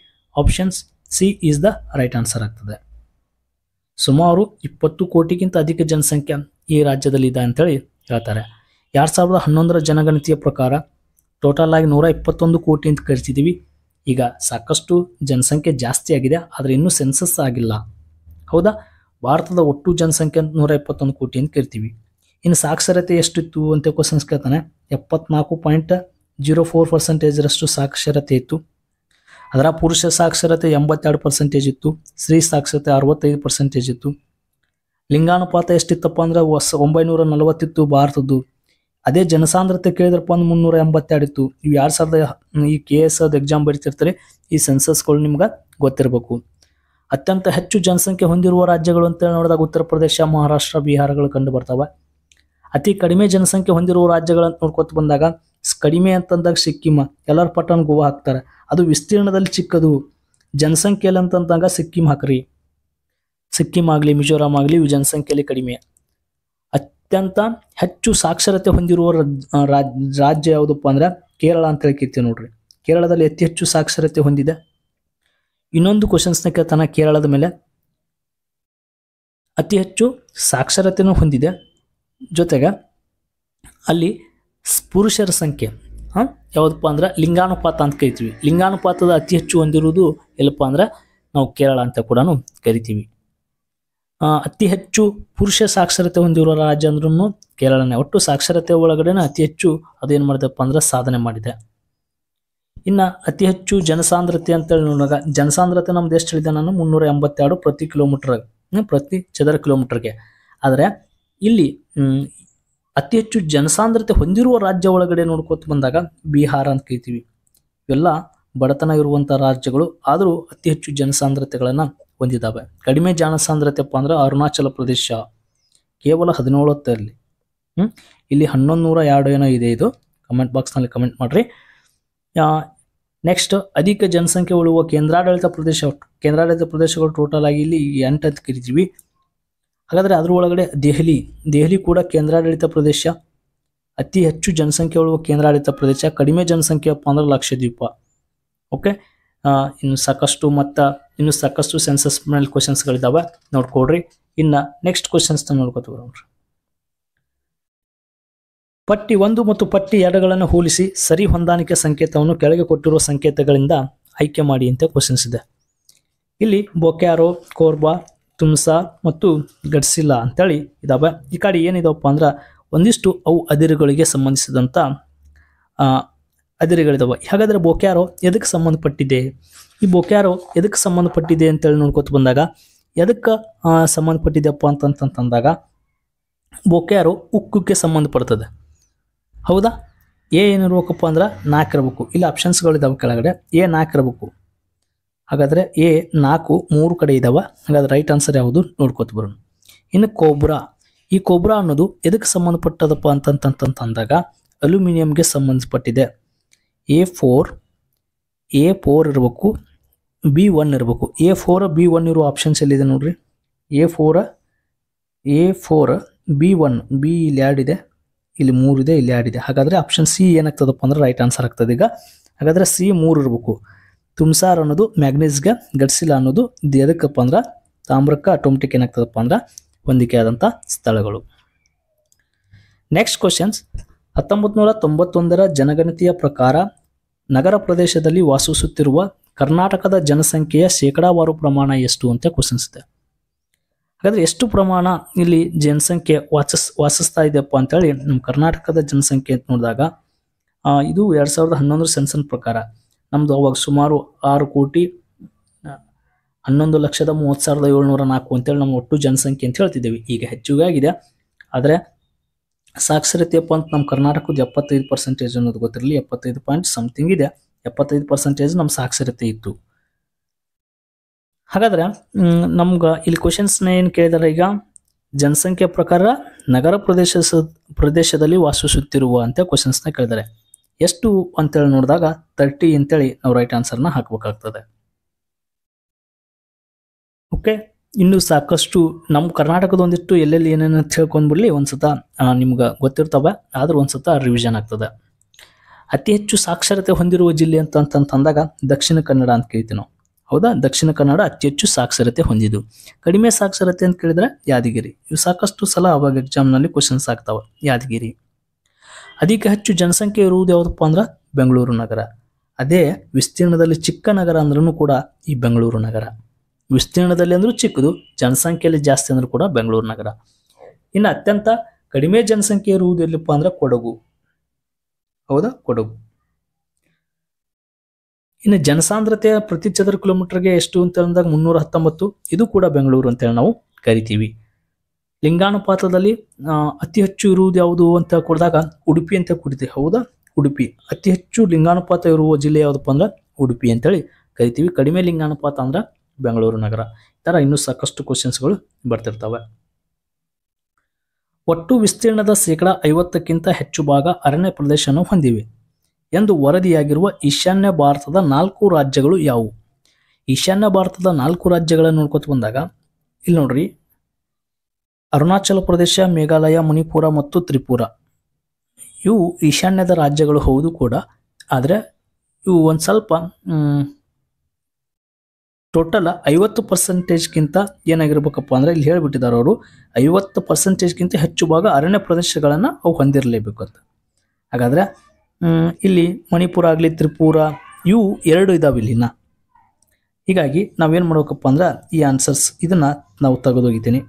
Speaker 1: options C is the right answer ಆಗ್ತದೆ ಸುಮಾರು ಇಪ್ಪತ್ತು ಕೋಟಿಗಿಂತ ಅಧಿಕ ಜನಸಂಖ್ಯೆ ಈ ರಾಜ್ಯದಲ್ಲಿ ಇದೆ ಅಂತೇಳಿ ಹೇಳ್ತಾರೆ ಎರಡು ಸಾವಿರದ ಹನ್ನೊಂದರ ಜನಗಣತಿಯ ಪ್ರಕಾರ ಟೋಟಲ್ ಆಗಿ ನೂರ ಇಪ್ಪತ್ತೊಂದು ಕೋಟಿ ಅಂತ ಕರಿತಿದ್ದೀವಿ ಈಗ ಸಾಕಷ್ಟು ಜನಸಂಖ್ಯೆ ಜಾಸ್ತಿ ಆಗಿದೆ ಆದರೆ ಇನ್ನೂ ಸೆನ್ಸಸ್ ಆಗಿಲ್ಲ ಹೌದಾ ಭಾರತದ ಒಟ್ಟು ಜನಸಂಖ್ಯೆ ನೂರ ಇಪ್ಪತ್ತೊಂದು ಕೋಟಿ ಅಂತ ಕೇಳ್ತೀವಿ ಇನ್ನು ಸಾಕ್ಷರತೆ ಎಷ್ಟಿತ್ತು ಅಂತ ಕ್ವಶನ್ಸ್ ಕೇಳ್ತಾನೆ ಎಪ್ಪತ್ನಾಲ್ಕು ಪಾಯಿಂಟ್ ಜೀರೋ ಫೋರ್ ಪರ್ಸೆಂಟೇಜರಷ್ಟು ಸಾಕ್ಷರತೆ ಇತ್ತು ಅದರ ಪುರುಷ ಸಾಕ್ಷರತೆ ಎಂಬತ್ತೆರಡು ಪರ್ಸೆಂಟೇಜ್ ಇತ್ತು ಸ್ತ್ರೀ ಸಾಕ್ಷರತೆ ಅರವತ್ತೈದು ಪರ್ಸೆಂಟೇಜ್ ಇತ್ತು ಲಿಂಗಾನುಪಾತ ಎಷ್ಟಿತ್ತಪ್ಪ ಅಂದ್ರೆ ಹೊಸ ಒಂಬೈನೂರ ನಲವತ್ತಿತ್ತು ಭಾರತದ್ದು ಅದೇ ಜನಸಾಂದ್ರತೆ ಕೇಳಿದ್ರಪ್ಪ ಒಂದು ಮುನ್ನೂರ ಎಂಬತ್ತೆರಡು ಇತ್ತು ಇವು ಯಾರು ಸಾವಿರದ ಈ ಕೆ ಎಸ್ ಅದು ಎಕ್ಸಾಮ್ ಬರೀತಿರ್ತಾರೆ ಈ ಸೆನ್ಸಸ್ಗಳು ನಿಮ್ಗೆ ಗೊತ್ತಿರಬೇಕು ಅತ್ಯಂತ ಹೆಚ್ಚು ಜನಸಂಖ್ಯೆ ಹೊಂದಿರುವ ರಾಜ್ಯಗಳು ಅಂತ ನೋಡಿದಾಗ ಉತ್ತರ ಪ್ರದೇಶ ಮಹಾರಾಷ್ಟ್ರ ಬಿಹಾರಗಳು ಕಂಡು ಬರ್ತಾವೆ ಅತಿ ಕಡಿಮೆ ಜನಸಂಖ್ಯೆ ಹೊಂದಿರುವ ರಾಜ್ಯಗಳನ್ನು ನೋಡ್ಕೊತ ಬಂದಾಗ ಕಡಿಮೆ ಅಂತಂದಾಗ ಸಿಕ್ಕಿಮ ಎಲ್ಲರ ಪಟ್ಟಣ ಗೋವಾ ಹಾಕ್ತಾರೆ ಅದು ವಿಸ್ತೀರ್ಣದಲ್ಲಿ ಚಿಕ್ಕದು ಜನಸಂಖ್ಯೆಯಲ್ಲಿ ಅಂತಂದಾಗ ಸಿಕ್ಕಿಂ ಹಾಕ್ರಿ ಸಿಕ್ಕಿಂ ಆಗಲಿ ಮಿಜೋರಾಂ ಆಗಲಿ ಇವು ಜನಸಂಖ್ಯೆಯಲ್ಲಿ ಕಡಿಮೆ ಅತ್ಯಂತ ಹೆಚ್ಚು ಸಾಕ್ಷರತೆ ಹೊಂದಿರುವ ರಾಜ್ಯ ಯಾವುದಪ್ಪ ಅಂದ್ರೆ ಕೇರಳ ಅಂತ ಹೇಳ್ಕಿರ್ತೀವಿ ನೋಡ್ರಿ ಕೇರಳದಲ್ಲಿ ಅತಿ ಹೆಚ್ಚು ಸಾಕ್ಷರತೆ ಹೊಂದಿದೆ ಇನ್ನೊಂದು ಕ್ವಶನ್ಸ್ನ ಕೇಳ್ತಾನೆ ಕೇರಳದ ಮೇಲೆ ಅತಿ ಹೆಚ್ಚು ಸಾಕ್ಷರತೆನೂ ಹೊಂದಿದೆ ಜೊತೆಗೆ ಅಲ್ಲಿ ಪುರುಷರ ಸಂಖ್ಯೆ ಹಾಂ ಯಾವುದಪ್ಪ ಅಂದ್ರೆ ಲಿಂಗಾನುಪಾತ ಅಂತ ಕರಿತೀವಿ ಲಿಂಗಾನುಪಾತದ ಅತಿ ಹೆಚ್ಚು ಹೊಂದಿರುವುದು ಎಲ್ಲಪ್ಪ ಅಂದ್ರೆ ನಾವು ಕೇರಳ ಅಂತ ಕೂಡ ಕರಿತೀವಿ ಅತಿ ಹೆಚ್ಚು ಪುರುಷ ಸಾಕ್ಷರತೆ ಹೊಂದಿರುವ ರಾಜ್ಯ ಅಂದ್ರೂ ಕೇರಳನೇ ಒಟ್ಟು ಸಾಕ್ಷರತೆ ಒಳಗಡೆ ಅತಿ ಹೆಚ್ಚು ಅದೇನು ಮಾಡಿದೆಪ್ಪ ಅಂದ್ರೆ ಸಾಧನೆ ಮಾಡಿದೆ ಇನ್ನ ಅತಿ ಹೆಚ್ಚು ಜನಸಾಂದ್ರತೆ ಅಂತೇಳಿ ನೋಡಿದಾಗ ಜನಸಾಂದ್ರತೆ ನಮ್ಮ ದೇಶ ನಾನು ಮುನ್ನೂರ ಎಂಬತ್ತೆರಡು ಪ್ರತಿ ಕಿಲೋಮೀಟರ್ ಪ್ರತಿ ಚದರ ಕಿಲೋಮೀಟರ್ಗೆ ಆದರೆ ಇಲ್ಲಿ ಅತಿ ಹೆಚ್ಚು ಜನಸಾಂದ್ರತೆ ಹೊಂದಿರುವ ರಾಜ್ಯ ಒಳಗಡೆ ನೋಡ್ಕೋತ ಬಂದಾಗ ಬಿಹಾರ ಅಂತ ಕರಿತೀವಿ ಇವೆಲ್ಲ ಬಡತನ ಇರುವಂತಹ ರಾಜ್ಯಗಳು ಆದರೂ ಅತಿ ಹೆಚ್ಚು ಜನಸಾಂದ್ರತೆಗಳನ್ನ ಹೊಂದಿದ್ದಾವೆ ಕಡಿಮೆ ಜನಸಾಂದ್ರತೆಪ್ಪ ಅಂದ್ರೆ ಅರುಣಾಚಲ ಪ್ರದೇಶ ಕೇವಲ ಹದಿನೇಳತ್ತರಲ್ಲಿ ಹ್ಞೂ ಇಲ್ಲಿ ಹನ್ನೊಂದು ನೂರ ಎರಡು ಏನೋ ಇದೆ ಇದು ಕಮೆಂಟ್ ಬಾಕ್ಸ್ನಲ್ಲಿ ಕಮೆಂಟ್ ಮಾಡಿರಿ ನೆಕ್ಸ್ಟ್ ಅಧಿಕ ಜನಸಂಖ್ಯೆ ಉಳುವ ಕೇಂದ್ರಾಡಳಿತ ಪ್ರದೇಶ ಕೇಂದ್ರಾಡಳಿತ ಪ್ರದೇಶಗಳು ಟೋಟಲ್ ಆಗಿ ಇಲ್ಲಿ ಎಂಟು ಅಂತ ಕರಿತೀವಿ ಹಾಗಾದರೆ ಅದ್ರ ಒಳಗಡೆ ದೆಹಲಿ ದೆಹಲಿ ಕೂಡ ಕೇಂದ್ರಾಡಳಿತ ಪ್ರದೇಶ ಅತಿ ಹೆಚ್ಚು ಜನಸಂಖ್ಯೆ ಉಳುವ ಕೇಂದ್ರಾಡಳಿತ ಪ್ರದೇಶ ಕಡಿಮೆ ಜನಸಂಖ್ಯೆ ಅಂದ್ರೆ ಲಕ್ಷದ್ವೀಪ ಓಕೆ ಇನ್ನು ಸಾಕಷ್ಟು ಮತ್ತು ಇನ್ನು ಸಾಕಷ್ಟು ಸೆನ್ಸಸ್ ಮೇಲೆ ಕ್ವಶನ್ಸ್ಗಳಿದ್ದಾವೆ ನೋಡ್ಕೊಡ್ರಿ ಇನ್ನು ನೆಕ್ಸ್ಟ್ ಕ್ವಶನ್ಸ್ನ ನೋಡ್ಕೋತೀವಿ ನೋಡ್ರಿ ಪಟ್ಟಿ ಒಂದು ಮತ್ತು ಪಟ್ಟಿ ಎರಡುಗಳನ್ನು ಹೋಲಿಸಿ ಸರಿ ಹೊಂದಾಣಿಕೆ ಸಂಕೇತವನ್ನು ಕೆಳಗೆ ಕೊಟ್ಟಿರುವ ಸಂಕೇತಗಳಿಂದ ಆಯ್ಕೆ ಮಾಡಿ ಅಂತ ಕ್ವಶನ್ಸ್ ಇದೆ ಇಲ್ಲಿ ಬೊಕ್ಯಾರೋ ಕೋರ್ಬಾ ತುಮ್ಸಾ ಮತ್ತು ಗಡ್ಸಿಲ್ಲ ಅಂತೇಳಿ ಇದಾವೆ ಈ ಕಡೆ ಏನಿದಾವಪ್ಪ ಅಂದ್ರೆ ಒಂದಿಷ್ಟು ಅವು ಅದಿರುಗಳಿಗೆ ಸಂಬಂಧಿಸಿದಂಥ ಅದಿರಿಗಳಿದಾವ ಹಾಗಾದ್ರೆ ಬೊಕ್ಯಾರೋ ಎದಕ್ಕೆ ಸಂಬಂಧಪಟ್ಟಿದೆ ಈ ಬೊಕ್ಯಾರೋ ಎದಕ್ಕೆ ಸಂಬಂಧಪಟ್ಟಿದೆ ಅಂತೇಳಿ ನೋಡ್ಕೊತ ಬಂದಾಗ ಎದಕ್ಕೆ ಸಂಬಂಧಪಟ್ಟಿದೆಯಪ್ಪ ಅಂತಂತಂದಾಗ ಬೊಕ್ಯಾರೋ ಉಕ್ಕಕ್ಕೆ ಸಂಬಂಧಪಡ್ತದೆ ಹೌದಾ ಎ ಏನಿರ್ಬೇಕಪ್ಪ ಅಂದ್ರೆ ನಾಲ್ಕು ಇರಬೇಕು ಇಲ್ಲ ಆಪ್ಷನ್ಸ್ಗಳಿದಾವೆ ಕೆಳಗಡೆ ಎ ನಾಲ್ಕು ಇರಬೇಕು ಹಾಗಾದರೆ ಎ ನಾಲ್ಕು ಮೂರು ಕಡೆ ಇದ್ದಾವೆ ಹಾಗಾದ್ರೆ ರೈಟ್ ಆನ್ಸರ್ ಯಾವುದು ನೋಡ್ಕೊತ ಬರೋಣ ಇನ್ನು ಕೊಬ್ರಾ ಈ ಕೊಬ್ರಾ ಅನ್ನೋದು ಎದಕ್ಕೆ ಸಂಬಂಧಪಟ್ಟದಪ್ಪ ಅಂತಂತಂತಂದಾಗ ಅಲ್ಯೂಮಿನಿಯಂಗೆ ಸಂಬಂಧಪಟ್ಟಿದೆ ಎ ಫೋರ್ ಎ ಫೋರ್ ಇರಬೇಕು ಬಿ ಒನ್ ಇರಬೇಕು ಎ ಫೋರ ಬಿ ಒನ್ ಇರೋ ಆಪ್ಷನ್ಸ್ ಎಲ್ಲಿದೆ ನೋಡ್ರಿ A four A four B one B ಇಲ್ಲಿ ಇದೆ ಇಲ್ಲಿ ಇದೆ ಇಲ್ಲಿ ಇದೆ ಹಾಗಾದರೆ ಆಪ್ಷನ್ ಸಿ ಏನಾಗ್ತದಪ್ಪ ಅಂದ್ರೆ ರೈಟ್ ಆನ್ಸರ್ ಆಗ್ತದೆ ಈಗ ಹಾಗಾದರೆ ಸಿ ಮೂರು ಇರಬೇಕು ತುಮ್ಸಾರ್ ಅನ್ನೋದು ಮ್ಯಾಗ್ನೀಸ್ಗೆ ಗಡ್ಸಿಲ್ಲ ಅನ್ನೋದು ಇದು ಎದಕ್ಕಪ್ಪ ಅಂದ್ರೆ ತಾಮ್ರಕ್ಕೆ ಆಟೋಮೆಟಿಕ್ ಏನಾಗ್ತದಪ್ಪ ಅಂದ್ರೆ ಹೊಂದಿಕೆ ಆದಂಥ ಸ್ಥಳಗಳು ನೆಕ್ಸ್ಟ್ ಕ್ವಶನ್ಸ್ ಹತ್ತೊಂಬತ್ತು ನೂರ ತೊಂಬತ್ತೊಂದರ ಜನಗಣತಿಯ ಪ್ರಕಾರ ನಗರ ಪ್ರದೇಶದಲ್ಲಿ ವಾಸಿಸುತ್ತಿರುವ ಕರ್ನಾಟಕದ ಜನಸಂಖ್ಯೆಯ ಶೇಕಡಾವಾರು ಪ್ರಮಾಣ ಎಷ್ಟು ಅಂತ ಕ್ವಶನ್ಸ್ ಇದೆ ಹಾಗಾದರೆ ಎಷ್ಟು ಪ್ರಮಾಣ ಇಲ್ಲಿ ಜನಸಂಖ್ಯೆ ವಾಸಸ್ ವಾಸಿಸ್ತಾ ಇದೆಯಪ್ಪ ಅಂತೇಳಿ ನಮ್ಮ ಕರ್ನಾಟಕದ ಜನಸಂಖ್ಯೆ ಅಂತ ನೋಡಿದಾಗ ಇದು ಎರಡು ಸಾವಿರದ ಹನ್ನೊಂದರ ಸೆನ್ಸನ್ ಪ್ರಕಾರ ನಮ್ಮದು ಅವಾಗ ಸುಮಾರು ಆರು ಕೋಟಿ ಹನ್ನೊಂದು ಲಕ್ಷದ ಮೂವತ್ತು ಸಾವಿರದ ಏಳ್ನೂರ ನಾಲ್ಕು ಅಂತೇಳಿ ನಮ್ಮ ಒಟ್ಟು ಜನಸಂಖ್ಯೆ ಅಂತ ಹೇಳ್ತಿದ್ದೇವೆ ಈಗ ಹೆಚ್ಚಿಗೆ ಆಗಿದೆ ಆದರೆ ಅಪ್ಪ ಅಂತ ನಮ್ಮ ಕರ್ನಾಟಕದ ಎಪ್ಪತ್ತೈದು ಪರ್ಸೆಂಟೇಜ್ ಅನ್ನೋದು ಗೊತ್ತಿರಲಿ ಎಪ್ಪತ್ತೈದು ಪಾಯಿಂಟ್ ಸಮಥಿಂಗ್ ಇದೆ ಎಪ್ಪತ್ತೈದು ಪರ್ಸೆಂಟೇಜ್ ನಮ್ಮ ಸಾಕ್ಷರತೆ ಇತ್ತು ಹಾಗಾದ್ರೆ ನಮ್ಗೆ ಇಲ್ಲಿ ಕ್ವಶನ್ಸ್ನ ಏನು ಕೇಳಿದಾರೆ ಈಗ ಜನಸಂಖ್ಯೆ ಪ್ರಕಾರ ನಗರ ಪ್ರದೇಶ ಪ್ರದೇಶದಲ್ಲಿ ವಾಸಿಸುತ್ತಿರುವ ಅಂತ ಕ್ವಶನ್ಸ್ನ ಕೇಳಿದಾರೆ ಎಷ್ಟು ಅಂತೇಳಿ ನೋಡಿದಾಗ ತರ್ಟಿ ಅಂತೇಳಿ ನಾವು ರೈಟ್ ಆನ್ಸರ್ನ ಹಾಕಬೇಕಾಗ್ತದೆ ಓಕೆ ಇನ್ನು ಸಾಕಷ್ಟು ನಮ್ಮ ಕರ್ನಾಟಕದ ಒಂದಿಷ್ಟು ಎಲ್ಲೆಲ್ಲಿ ಏನೇನು ಅಂತ ತಿಳ್ಕೊಂಡ್ಬಿಡ್ಲಿ ಒಂದು ಸತ ನಿಮ್ಗೆ ಗೊತ್ತಿರ್ತವೆ ಆದರೂ ಒಂದು ಸತ ರಿವಿಷನ್ ಆಗ್ತದೆ ಅತಿ ಹೆಚ್ಚು ಸಾಕ್ಷರತೆ ಹೊಂದಿರುವ ಜಿಲ್ಲೆ ಅಂತ ದಕ್ಷಿಣ ಕನ್ನಡ ಅಂತ ಕೇಳ್ತೀವಿ ನಾವು ಹೌದಾ ದಕ್ಷಿಣ ಕನ್ನಡ ಅತಿ ಹೆಚ್ಚು ಸಾಕ್ಷರತೆ ಹೊಂದಿದ್ದು ಕಡಿಮೆ ಸಾಕ್ಷರತೆ ಅಂತ ಕೇಳಿದ್ರೆ ಯಾದಗಿರಿ ಇವು ಸಾಕಷ್ಟು ಸಲ ಅವಾಗ ಎಕ್ಸಾಮ್ನಲ್ಲಿ ಕ್ವಶನ್ಸ್ ಆಗ್ತಾವೆ ಯಾದಗಿರಿ ಅಧಿಕ ಹೆಚ್ಚು ಜನಸಂಖ್ಯೆ ಇರುವುದು ಯಾವುದಪ್ಪ ಅಂದ್ರೆ ಬೆಂಗಳೂರು ನಗರ ಅದೇ ವಿಸ್ತೀರ್ಣದಲ್ಲಿ ಚಿಕ್ಕ ನಗರ ಅಂದ್ರೂ ಕೂಡ ಈ ಬೆಂಗಳೂರು ನಗರ ವಿಸ್ತೀರ್ಣದಲ್ಲಿ ಅಂದರೂ ಚಿಕ್ಕದು ಜನಸಂಖ್ಯೆಯಲ್ಲಿ ಜಾಸ್ತಿ ಅಂದರೂ ಕೂಡ ಬೆಂಗಳೂರು ನಗರ ಇನ್ನು ಅತ್ಯಂತ ಕಡಿಮೆ ಜನಸಂಖ್ಯೆ ಇರುವುದು ಎಲ್ಲಿಪ್ಪ ಅಂದ್ರೆ ಕೊಡಗು ಹೌದಾ ಕೊಡಗು ಇನ್ನು ಜನಸಾಂದ್ರತೆಯ ಪ್ರತಿ ಚದರ ಕಿಲೋಮೀಟರ್ಗೆ ಎಷ್ಟು ಅಂತ ಅಂದಾಗ ಮುನ್ನೂರ ಹತ್ತೊಂಬತ್ತು ಇದು ಕೂಡ ಬೆಂಗಳೂರು ಅಂತೇಳಿ ನಾವು ಕರಿತೀವಿ ಲಿಂಗಾನುಪಾತದಲ್ಲಿ ಅತಿ ಹೆಚ್ಚು ಇರುವುದು ಯಾವುದು ಅಂತ ಕೊಡಿದಾಗ ಉಡುಪಿ ಅಂತ ಕುಡಿತೀವಿ ಹೌದಾ ಉಡುಪಿ ಅತಿ ಹೆಚ್ಚು ಲಿಂಗಾನುಪಾತ ಇರುವ ಜಿಲ್ಲೆ ಯಾವುದಪ್ಪ ಅಂದ್ರೆ ಉಡುಪಿ ಅಂತೇಳಿ ಕರಿತೀವಿ ಕಡಿಮೆ ಲಿಂಗಾನುಪಾತ ಅಂದ್ರೆ ಬೆಂಗಳೂರು ನಗರ ಈ ಥರ ಇನ್ನೂ ಸಾಕಷ್ಟು ಕ್ವಶನ್ಸ್ಗಳು ಬರ್ತಿರ್ತವೆ ಒಟ್ಟು ವಿಸ್ತೀರ್ಣದ ಶೇಕಡಾ ಐವತ್ತಕ್ಕಿಂತ ಹೆಚ್ಚು ಭಾಗ ಅರಣ್ಯ ಪ್ರದೇಶವನ್ನು ಹೊಂದಿವೆ ಎಂದು ವರದಿಯಾಗಿರುವ ಈಶಾನ್ಯ ಭಾರತದ ನಾಲ್ಕು ರಾಜ್ಯಗಳು ಯಾವುವು ಈಶಾನ್ಯ ಭಾರತದ ನಾಲ್ಕು ರಾಜ್ಯಗಳನ್ನು ನೋಡ್ಕೊತ ಬಂದಾಗ ಇಲ್ಲಿ ನೋಡ್ರಿ ಅರುಣಾಚಲ ಪ್ರದೇಶ ಮೇಘಾಲಯ ಮಣಿಪುರ ಮತ್ತು ತ್ರಿಪುರ ಇವು ಈಶಾನ್ಯದ ರಾಜ್ಯಗಳು ಹೌದು ಕೂಡ ಆದರೆ ಇವು ಒಂದು ಸ್ವಲ್ಪ ಟೋಟಲ್ ಐವತ್ತು ಪರ್ಸೆಂಟೇಜ್ಗಿಂತ ಏನಾಗಿರ್ಬೇಕಪ್ಪ ಅಂದರೆ ಇಲ್ಲಿ ಹೇಳಿಬಿಟ್ಟಿದ್ದಾರೆ ಅವರು ಐವತ್ತು ಪರ್ಸೆಂಟೇಜ್ಗಿಂತ ಹೆಚ್ಚು ಭಾಗ ಅರಣ್ಯ ಪ್ರದೇಶಗಳನ್ನು ಅವು ಹೊಂದಿರಲೇಬೇಕು ಅಂತ ಹಾಗಾದರೆ ಇಲ್ಲಿ ಮಣಿಪುರ ಆಗಲಿ ತ್ರಿಪುರ ಇವು ಎರಡು ಇದಾವೆ ಇಲ್ಲಿನ ಹೀಗಾಗಿ ನಾವೇನು ಮಾಡ್ಬೇಕಪ್ಪ ಅಂದ್ರೆ ಈ ಆನ್ಸರ್ಸ್ ಇದನ್ನು ನಾವು ತೆಗೆದೋಗಿದ್ದೀನಿ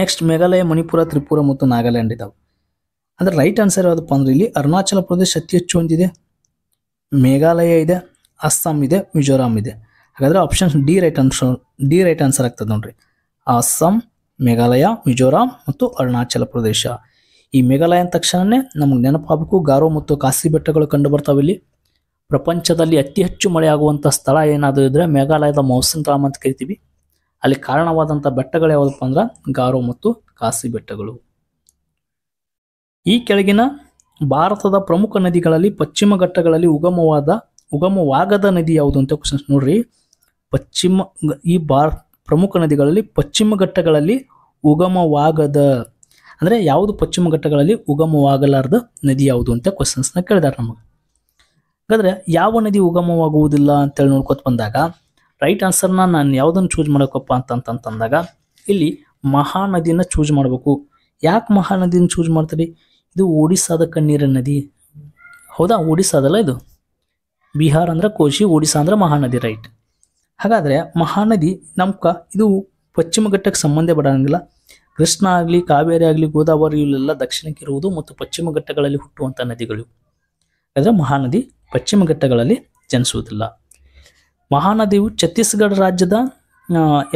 Speaker 1: ನೆಕ್ಸ್ಟ್ ಮೇಘಾಲಯ ಮಣಿಪುರ ತ್ರಿಪುರ ಮತ್ತು ನಾಗಾಲ್ಯಾಂಡ್ ಇದಾವೆ ಅಂದರೆ ರೈಟ್ ಆನ್ಸರ್ ಯಾವುದಪ್ಪ ಅಂದರೆ ಇಲ್ಲಿ ಅರುಣಾಚಲ ಪ್ರದೇಶ ಅತಿ ಹೆಚ್ಚು ಹೊಂದಿದೆ ಮೇಘಾಲಯ ಇದೆ ಅಸ್ಸಾಂ ಇದೆ ಮಿಜೋರಾಮ್ ಇದೆ ಹಾಗಾದರೆ option D right answer D right answer ಆಗ್ತದೆ ನೋಡ್ರಿ ಅಸ್ಸಾಂ ಮೇಘಾಲಯ ಮಿಜೋರಾಂ ಮತ್ತು ಅರುಣಾಚಲ ಪ್ರದೇಶ ಈ ಮೇಘಾಲಯ ಅಂದ ತಕ್ಷಣವೇ ನಮಗೆ ನೆನಪಾಗಬೇಕು ಗಾರೋ ಮತ್ತು ಕಾಸಿ ಬೆಟ್ಟಗಳು ಕಂಡು ಬರ್ತಾವೆ ಇಲ್ಲಿ ಪ್ರಪಂಚದಲ್ಲಿ ಅತಿ ಹೆಚ್ಚು ಮಳೆಯಾಗುವಂಥ ಸ್ಥಳ ಏನಾದರೂ ಇದ್ದರೆ ಮೇಘಾಲಯದ ಮೌಸನ್ ರಾಮ್ ಅಂತ ಕರಿತೀವಿ ಅಲ್ಲಿ ಕಾರಣವಾದಂಥ ಬೆಟ್ಟಗಳು ಯಾವುದಪ್ಪ ಅಂದ್ರೆ ಗಾರೋ ಮತ್ತು ಕಾಸಿ ಬೆಟ್ಟಗಳು ಈ ಕೆಳಗಿನ ಭಾರತದ ಪ್ರಮುಖ ನದಿಗಳಲ್ಲಿ ಪಶ್ಚಿಮ ಘಟ್ಟಗಳಲ್ಲಿ ಉಗಮವಾದ ಉಗಮವಾಗದ ನದಿ ಯಾವುದು ಅಂತ ಕ್ವಶನ್ಸ್ ನೋಡ್ರಿ ಪಶ್ಚಿಮ ಈ ಭಾರ ಪ್ರಮುಖ ನದಿಗಳಲ್ಲಿ ಪಶ್ಚಿಮ ಘಟ್ಟಗಳಲ್ಲಿ ಉಗಮವಾಗದ ಅಂದರೆ ಯಾವುದು ಪಶ್ಚಿಮ ಘಟ್ಟಗಳಲ್ಲಿ ಉಗಮವಾಗಲಾರದ ನದಿ ಯಾವುದು ಅಂತ ಕ್ವಶನ್ಸ್ನ ಕೇಳಿದಾರೆ ನಮಗೆ ಹಾಗಾದ್ರೆ ಯಾವ ನದಿ ಉಗಮವಾಗುವುದಿಲ್ಲ ಅಂತೇಳಿ ನೋಡ್ಕೊತ ಬಂದಾಗ ರೈಟ್ ಆನ್ಸರ್ನ ನಾನು ಯಾವುದನ್ನು ಚೂಸ್ ಮಾಡೋಕಪ್ಪ ಅಂತಂತಂದಾಗ ಇಲ್ಲಿ ಮಹಾನದಿಯನ್ನು ಚೂಸ್ ಮಾಡಬೇಕು ಯಾಕೆ ಮಹಾನದಿಯನ್ನು ಚೂಸ್ ಮಾಡ್ತೀರಿ ಇದು ಒಡಿಸ್ಸಾದ ಕಣ್ಣೀರ ನದಿ ಹೌದಾ ಒಡಿಸ್ಸಾದಲ್ಲ ಇದು ಬಿಹಾರ್ ಅಂದ್ರೆ ಕೋಶಿ ಒಡಿಶಾ ಅಂದ್ರೆ ಮಹಾನದಿ ರೈಟ್ ಹಾಗಾದರೆ ಮಹಾನದಿ ನಮ್ಕ ಇದು ಪಶ್ಚಿಮ ಘಟ್ಟಕ್ಕೆ ಸಂಬಂಧ ಪಡೋಂಗಿಲ್ಲ ಕೃಷ್ಣ ಆಗಲಿ ಕಾವೇರಿ ಆಗಲಿ ಗೋದಾವರಿ ಇಲ್ಲೆಲ್ಲ ದಕ್ಷಿಣಕ್ಕೆ ಇರುವುದು ಮತ್ತು ಪಶ್ಚಿಮ ಘಟ್ಟಗಳಲ್ಲಿ ಹುಟ್ಟುವಂಥ ನದಿಗಳು ಆದರೆ ಮಹಾನದಿ ಪಶ್ಚಿಮ ಘಟ್ಟಗಳಲ್ಲಿ ಜನಿಸುವುದಿಲ್ಲ ಮಹಾನದಿಯು ಛತ್ತೀಸ್ಗಢ ರಾಜ್ಯದ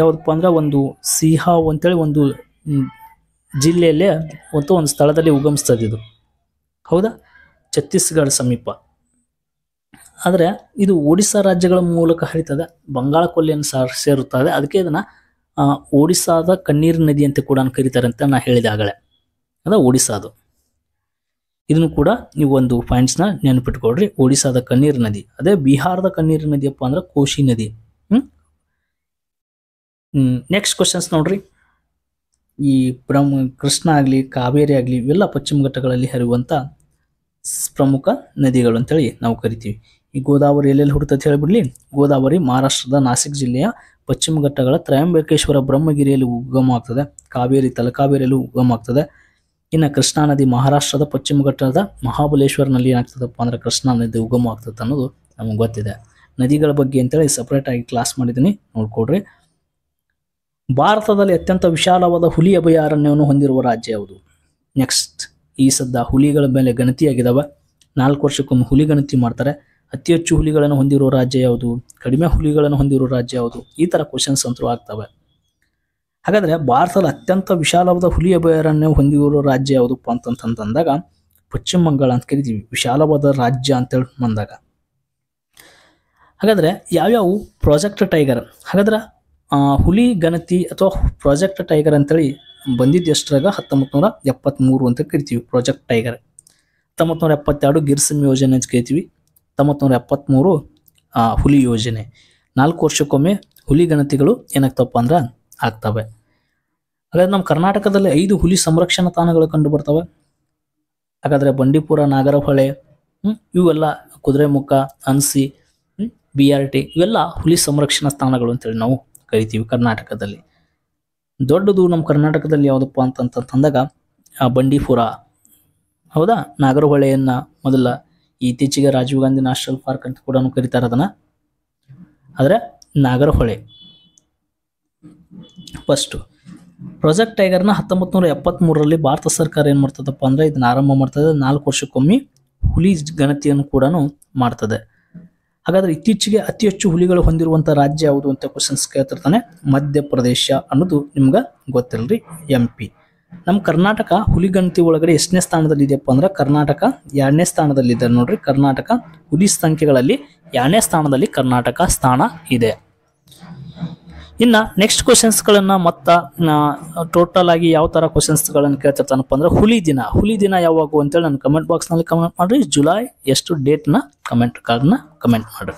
Speaker 1: ಯಾವುದಪ್ಪ ಅಂದ್ರೆ ಒಂದು ಸಿಹಾ ಅಂತೇಳಿ ಒಂದು ಜಿಲ್ಲೆಯಲ್ಲೇ ಮತ್ತು ಒಂದು ಸ್ಥಳದಲ್ಲಿ ಉಗಮಿಸ್ತದೆ ಇದು ಹೌದಾ ಛತ್ತೀಸ್ಗಢ ಸಮೀಪ ಆದರೆ ಇದು ಒಡಿಸ್ಸಾ ರಾಜ್ಯಗಳ ಮೂಲಕ ಹರಿತದೆ ಬಂಗಾಳ ಕೊಲ್ಲಿಯನ್ನು ಸಹ ಸೇರುತ್ತದೆ ಅದಕ್ಕೆ ಇದನ್ನು ಒಡಿಸ್ಸಾದ ಕಣ್ಣೀರು ನದಿ ಅಂತ ಕೂಡ ಕರೀತಾರೆ ಅಂತ ನಾನು ಹೇಳಿದಾಗಲೇ ಅದ ಒಡಿಸ್ಸಾದು ಇದನ್ನು ಕೂಡ ನೀವು ಒಂದು ಪಾಯಿಂಟ್ಸ್ನ ನೆನಪಿಟ್ಕೊಳ್ರಿ ಒಡಿಶಾದ ಕಣ್ಣೀರು ನದಿ ಅದೇ ಬಿಹಾರದ ಕಣ್ಣೀರು ನದಿಯಪ್ಪ ಅಂದ್ರೆ ಕೋಶಿ ನದಿ ಹ್ಞೂ ನೆಕ್ಸ್ಟ್ ಕ್ವಶನ್ಸ್ ನೋಡ್ರಿ ಈ ಬ್ರಹ್ಮ ಕೃಷ್ಣ ಆಗಲಿ ಕಾವೇರಿ ಆಗಲಿ ಇವೆಲ್ಲ ಪಶ್ಚಿಮ ಘಟ್ಟಗಳಲ್ಲಿ ಹರಿಯುವಂಥ ಪ್ರಮುಖ ನದಿಗಳು ಅಂತೇಳಿ ನಾವು ಕರಿತೀವಿ ಈ ಗೋದಾವರಿ ಎಲ್ಲೆಲ್ಲಿ ಹುಟ್ಟುತ್ತೆ ಹೇಳಿಬಿಡ್ಲಿ ಗೋದಾವರಿ ಮಹಾರಾಷ್ಟ್ರದ ನಾಸಿಕ್ ಜಿಲ್ಲೆಯ ಪಶ್ಚಿಮ ಘಟ್ಟಗಳ ತ್ರಯಂಬಕೇಶ್ವರ ಬ್ರಹ್ಮಗಿರಿಯಲ್ಲಿ ಉಗಮ ಆಗ್ತದೆ ಕಾವೇರಿ ತಲಕಾವೇರಿಯಲ್ಲಿ ಉಗಮ ಆಗ್ತದೆ ಇನ್ನು ಕೃಷ್ಣಾ ನದಿ ಮಹಾರಾಷ್ಟ್ರದ ಪಶ್ಚಿಮ ಘಟ್ಟದ ಮಹಾಬಲೇಶ್ವರನಲ್ಲಿ ಏನಾಗ್ತದಪ್ಪ ಅಂದರೆ ಕೃಷ್ಣಾ ನದಿ ಉಗಮ ಆಗ್ತದೆ ಅನ್ನೋದು ನಮಗೆ ಗೊತ್ತಿದೆ ನದಿಗಳ ಬಗ್ಗೆ ಅಂತೇಳಿ ಸಪ್ರೇಟಾಗಿ ಕ್ಲಾಸ್ ಮಾಡಿದ್ದೀನಿ ನೋಡ್ಕೊಡ್ರಿ ಭಾರತದಲ್ಲಿ ಅತ್ಯಂತ ವಿಶಾಲವಾದ ಹುಲಿ ಅಭಯಾರಣ್ಯವನ್ನು ಹೊಂದಿರುವ ರಾಜ್ಯ ಯಾವುದು ನೆಕ್ಸ್ಟ್ ಈ ಸದ್ದ ಹುಲಿಗಳ ಮೇಲೆ ಗಣತಿಯಾಗಿದ್ದಾವೆ ನಾಲ್ಕು ವರ್ಷಕ್ಕೊಮ್ಮೆ ಹುಲಿ ಗಣತಿ ಮಾಡ್ತಾರೆ ಅತಿ ಹೆಚ್ಚು ಹುಲಿಗಳನ್ನು ಹೊಂದಿರೋ ರಾಜ್ಯ ಯಾವುದು ಕಡಿಮೆ ಹುಲಿಗಳನ್ನು ಹೊಂದಿರೋ ರಾಜ್ಯ ಯಾವುದು ಈ ಥರ ಕ್ವಶನ್ಸ್ ಅಂತೂ ಆಗ್ತವೆ ಹಾಗಾದರೆ ಭಾರತದ ಅತ್ಯಂತ ವಿಶಾಲವಾದ ಹುಲಿ ಅಭಯಾರಣ್ಯ ಹೊಂದಿರೋ ರಾಜ್ಯ ಯಾವುದಪ್ಪ ಅಂತಂತಂದಾಗ ಪಶ್ಚಿಮ ಬಂಗಾಳ ಅಂತ ಕರಿತೀವಿ ವಿಶಾಲವಾದ ರಾಜ್ಯ ಅಂತೇಳಿ ಬಂದಾಗ ಹಾಗಾದರೆ ಯಾವ್ಯಾವು ಪ್ರಾಜೆಕ್ಟ್ ಟೈಗರ್ ಹಾಗಾದ್ರೆ ಹುಲಿ ಗಣತಿ ಅಥವಾ ಪ್ರಾಜೆಕ್ಟ್ ಟೈಗರ್ ಅಂತೇಳಿ ಬಂದಿದ್ದು ಎಷ್ಟರಾಗ ಹತ್ತೊಂಬತ್ತು ನೂರ ಎಪ್ಪತ್ತ್ಮೂರು ಅಂತ ಕರಿತೀವಿ ಪ್ರಾಜೆಕ್ಟ್ ಟೈಗರ್ ಹತ್ತೊಂಬತ್ತು ನೂರ ಎಪ್ಪತ್ತೆರಡು ಗಿರ್ಸಮ್ ಯೋಜನೆ ಅಂತ ಕರಿತೀವಿ ಹತ್ತೊಂಬತ್ತು ನೂರ ಎಪ್ಪತ್ತ್ಮೂರು ಹುಲಿ ಯೋಜನೆ ನಾಲ್ಕು ವರ್ಷಕ್ಕೊಮ್ಮೆ ಹುಲಿ ಗಣತಿಗಳು ಏನಾಗ್ತಪ್ಪ ಅಂದ್ರೆ ಆಗ್ತವೆ ಹಾಗಾದ್ರೆ ನಮ್ಮ ಕರ್ನಾಟಕದಲ್ಲಿ ಐದು ಹುಲಿ ಸಂರಕ್ಷಣಾ ತಾಣಗಳು ಕಂಡು ಬರ್ತವೆ ಹಾಗಾದರೆ ಬಂಡೀಪುರ ನಾಗರಹೊಳೆ ಇವೆಲ್ಲ ಕುದುರೆಮುಖ ಅನ್ಸಿ ಬಿ ಆರ್ ಟಿ ಇವೆಲ್ಲ ಹುಲಿ ಸಂರಕ್ಷಣಾ ಸ್ಥಾನಗಳು ಅಂತೇಳಿ ನಾವು ಕರಿತೀವಿ ಕರ್ನಾಟಕದಲ್ಲಿ ದೊಡ್ಡದು ನಮ್ಮ ಕರ್ನಾಟಕದಲ್ಲಿ ಯಾವುದಪ್ಪ ಅಂತಂತಂದಾಗ ಬಂಡೀಪುರ ಹೌದಾ ನಾಗರಹೊಳೆಯನ್ನು ಮೊದಲ ಇತ್ತೀಚೆಗೆ ರಾಜೀವ್ ಗಾಂಧಿ ನ್ಯಾಷನಲ್ ಪಾರ್ಕ್ ಅಂತ ಕೂಡ ಕರೀತಾರೆ ಅದನ್ನು ಆದ್ರೆ ನಾಗರಹೊಳೆ ಫಸ್ಟ್ ಪ್ರಾಜೆಕ್ಟ್ ಟೈಗರ್ನ ಹತ್ತೊಂಬತ್ತು ನೂರ ಎಪ್ಪತ್ತ್ಮೂರರಲ್ಲಿ ಭಾರತ ಸರ್ಕಾರ ಏನು ಮಾಡ್ತದಪ್ಪ ಅಂದ್ರೆ ಇದನ್ನ ಆರಂಭ ಮಾಡ್ತದೆ ನಾಲ್ಕು ವರ್ಷಕ್ಕೊಮ್ಮೆ ಹುಲಿ ಗಣತಿಯನ್ನು ಕೂಡ ಮಾಡ್ತದೆ ಹಾಗಾದ್ರೆ ಇತ್ತೀಚೆಗೆ ಅತಿ ಹೆಚ್ಚು ಹುಲಿಗಳು ಹೊಂದಿರುವಂಥ ರಾಜ್ಯ ಯಾವುದು ಅಂತ ಕ್ವಶನ್ಸ್ ಕೇಳ್ತಿರ್ತಾನೆ ಮಧ್ಯಪ್ರದೇಶ ಅನ್ನೋದು ನಿಮ್ಗೆ ಗೊತ್ತಿಲ್ಲರಿ ಎಂ ಪಿ ನಮ್ಮ ಕರ್ನಾಟಕ ಹುಲಿಗಣತಿ ಒಳಗಡೆ ಎಷ್ಟನೇ ಸ್ಥಾನದಲ್ಲಿ ಇದೆಯಪ್ಪ ಅಂದ್ರೆ ಕರ್ನಾಟಕ ಎರಡನೇ ಸ್ಥಾನದಲ್ಲಿದೆ ನೋಡ್ರಿ ಕರ್ನಾಟಕ ಹುಲಿ ಸಂಖ್ಯೆಗಳಲ್ಲಿ ಎರಡನೇ ಸ್ಥಾನದಲ್ಲಿ ಕರ್ನಾಟಕ ಸ್ಥಾನ ಇದೆ ಇನ್ನ ನೆಕ್ಸ್ಟ್ ಗಳನ್ನ ಮತ್ತು ಟೋಟಲ್ ಆಗಿ ಯಾವ ತರ ಕ್ವಶನ್ಸ್ ಗಳನ್ನ ಕೇಳ್ತಿರ್ತಾನಪ್ಪ ಅಂದ್ರೆ ಹುಲಿ ದಿನ ಹುಲಿ ದಿನ ಯಾವಾಗ ಅಂತೇಳಿ ನಾನು ಕಮೆಂಟ್ ನಲ್ಲಿ ಕಮೆಂಟ್ ಮಾಡ್ರಿ ಜುಲೈ ಎಷ್ಟು ಡೇಟ್ ನ ಕಮೆಂಟ್ ನ ಕಮೆಂಟ್ ಮಾಡ್ರಿ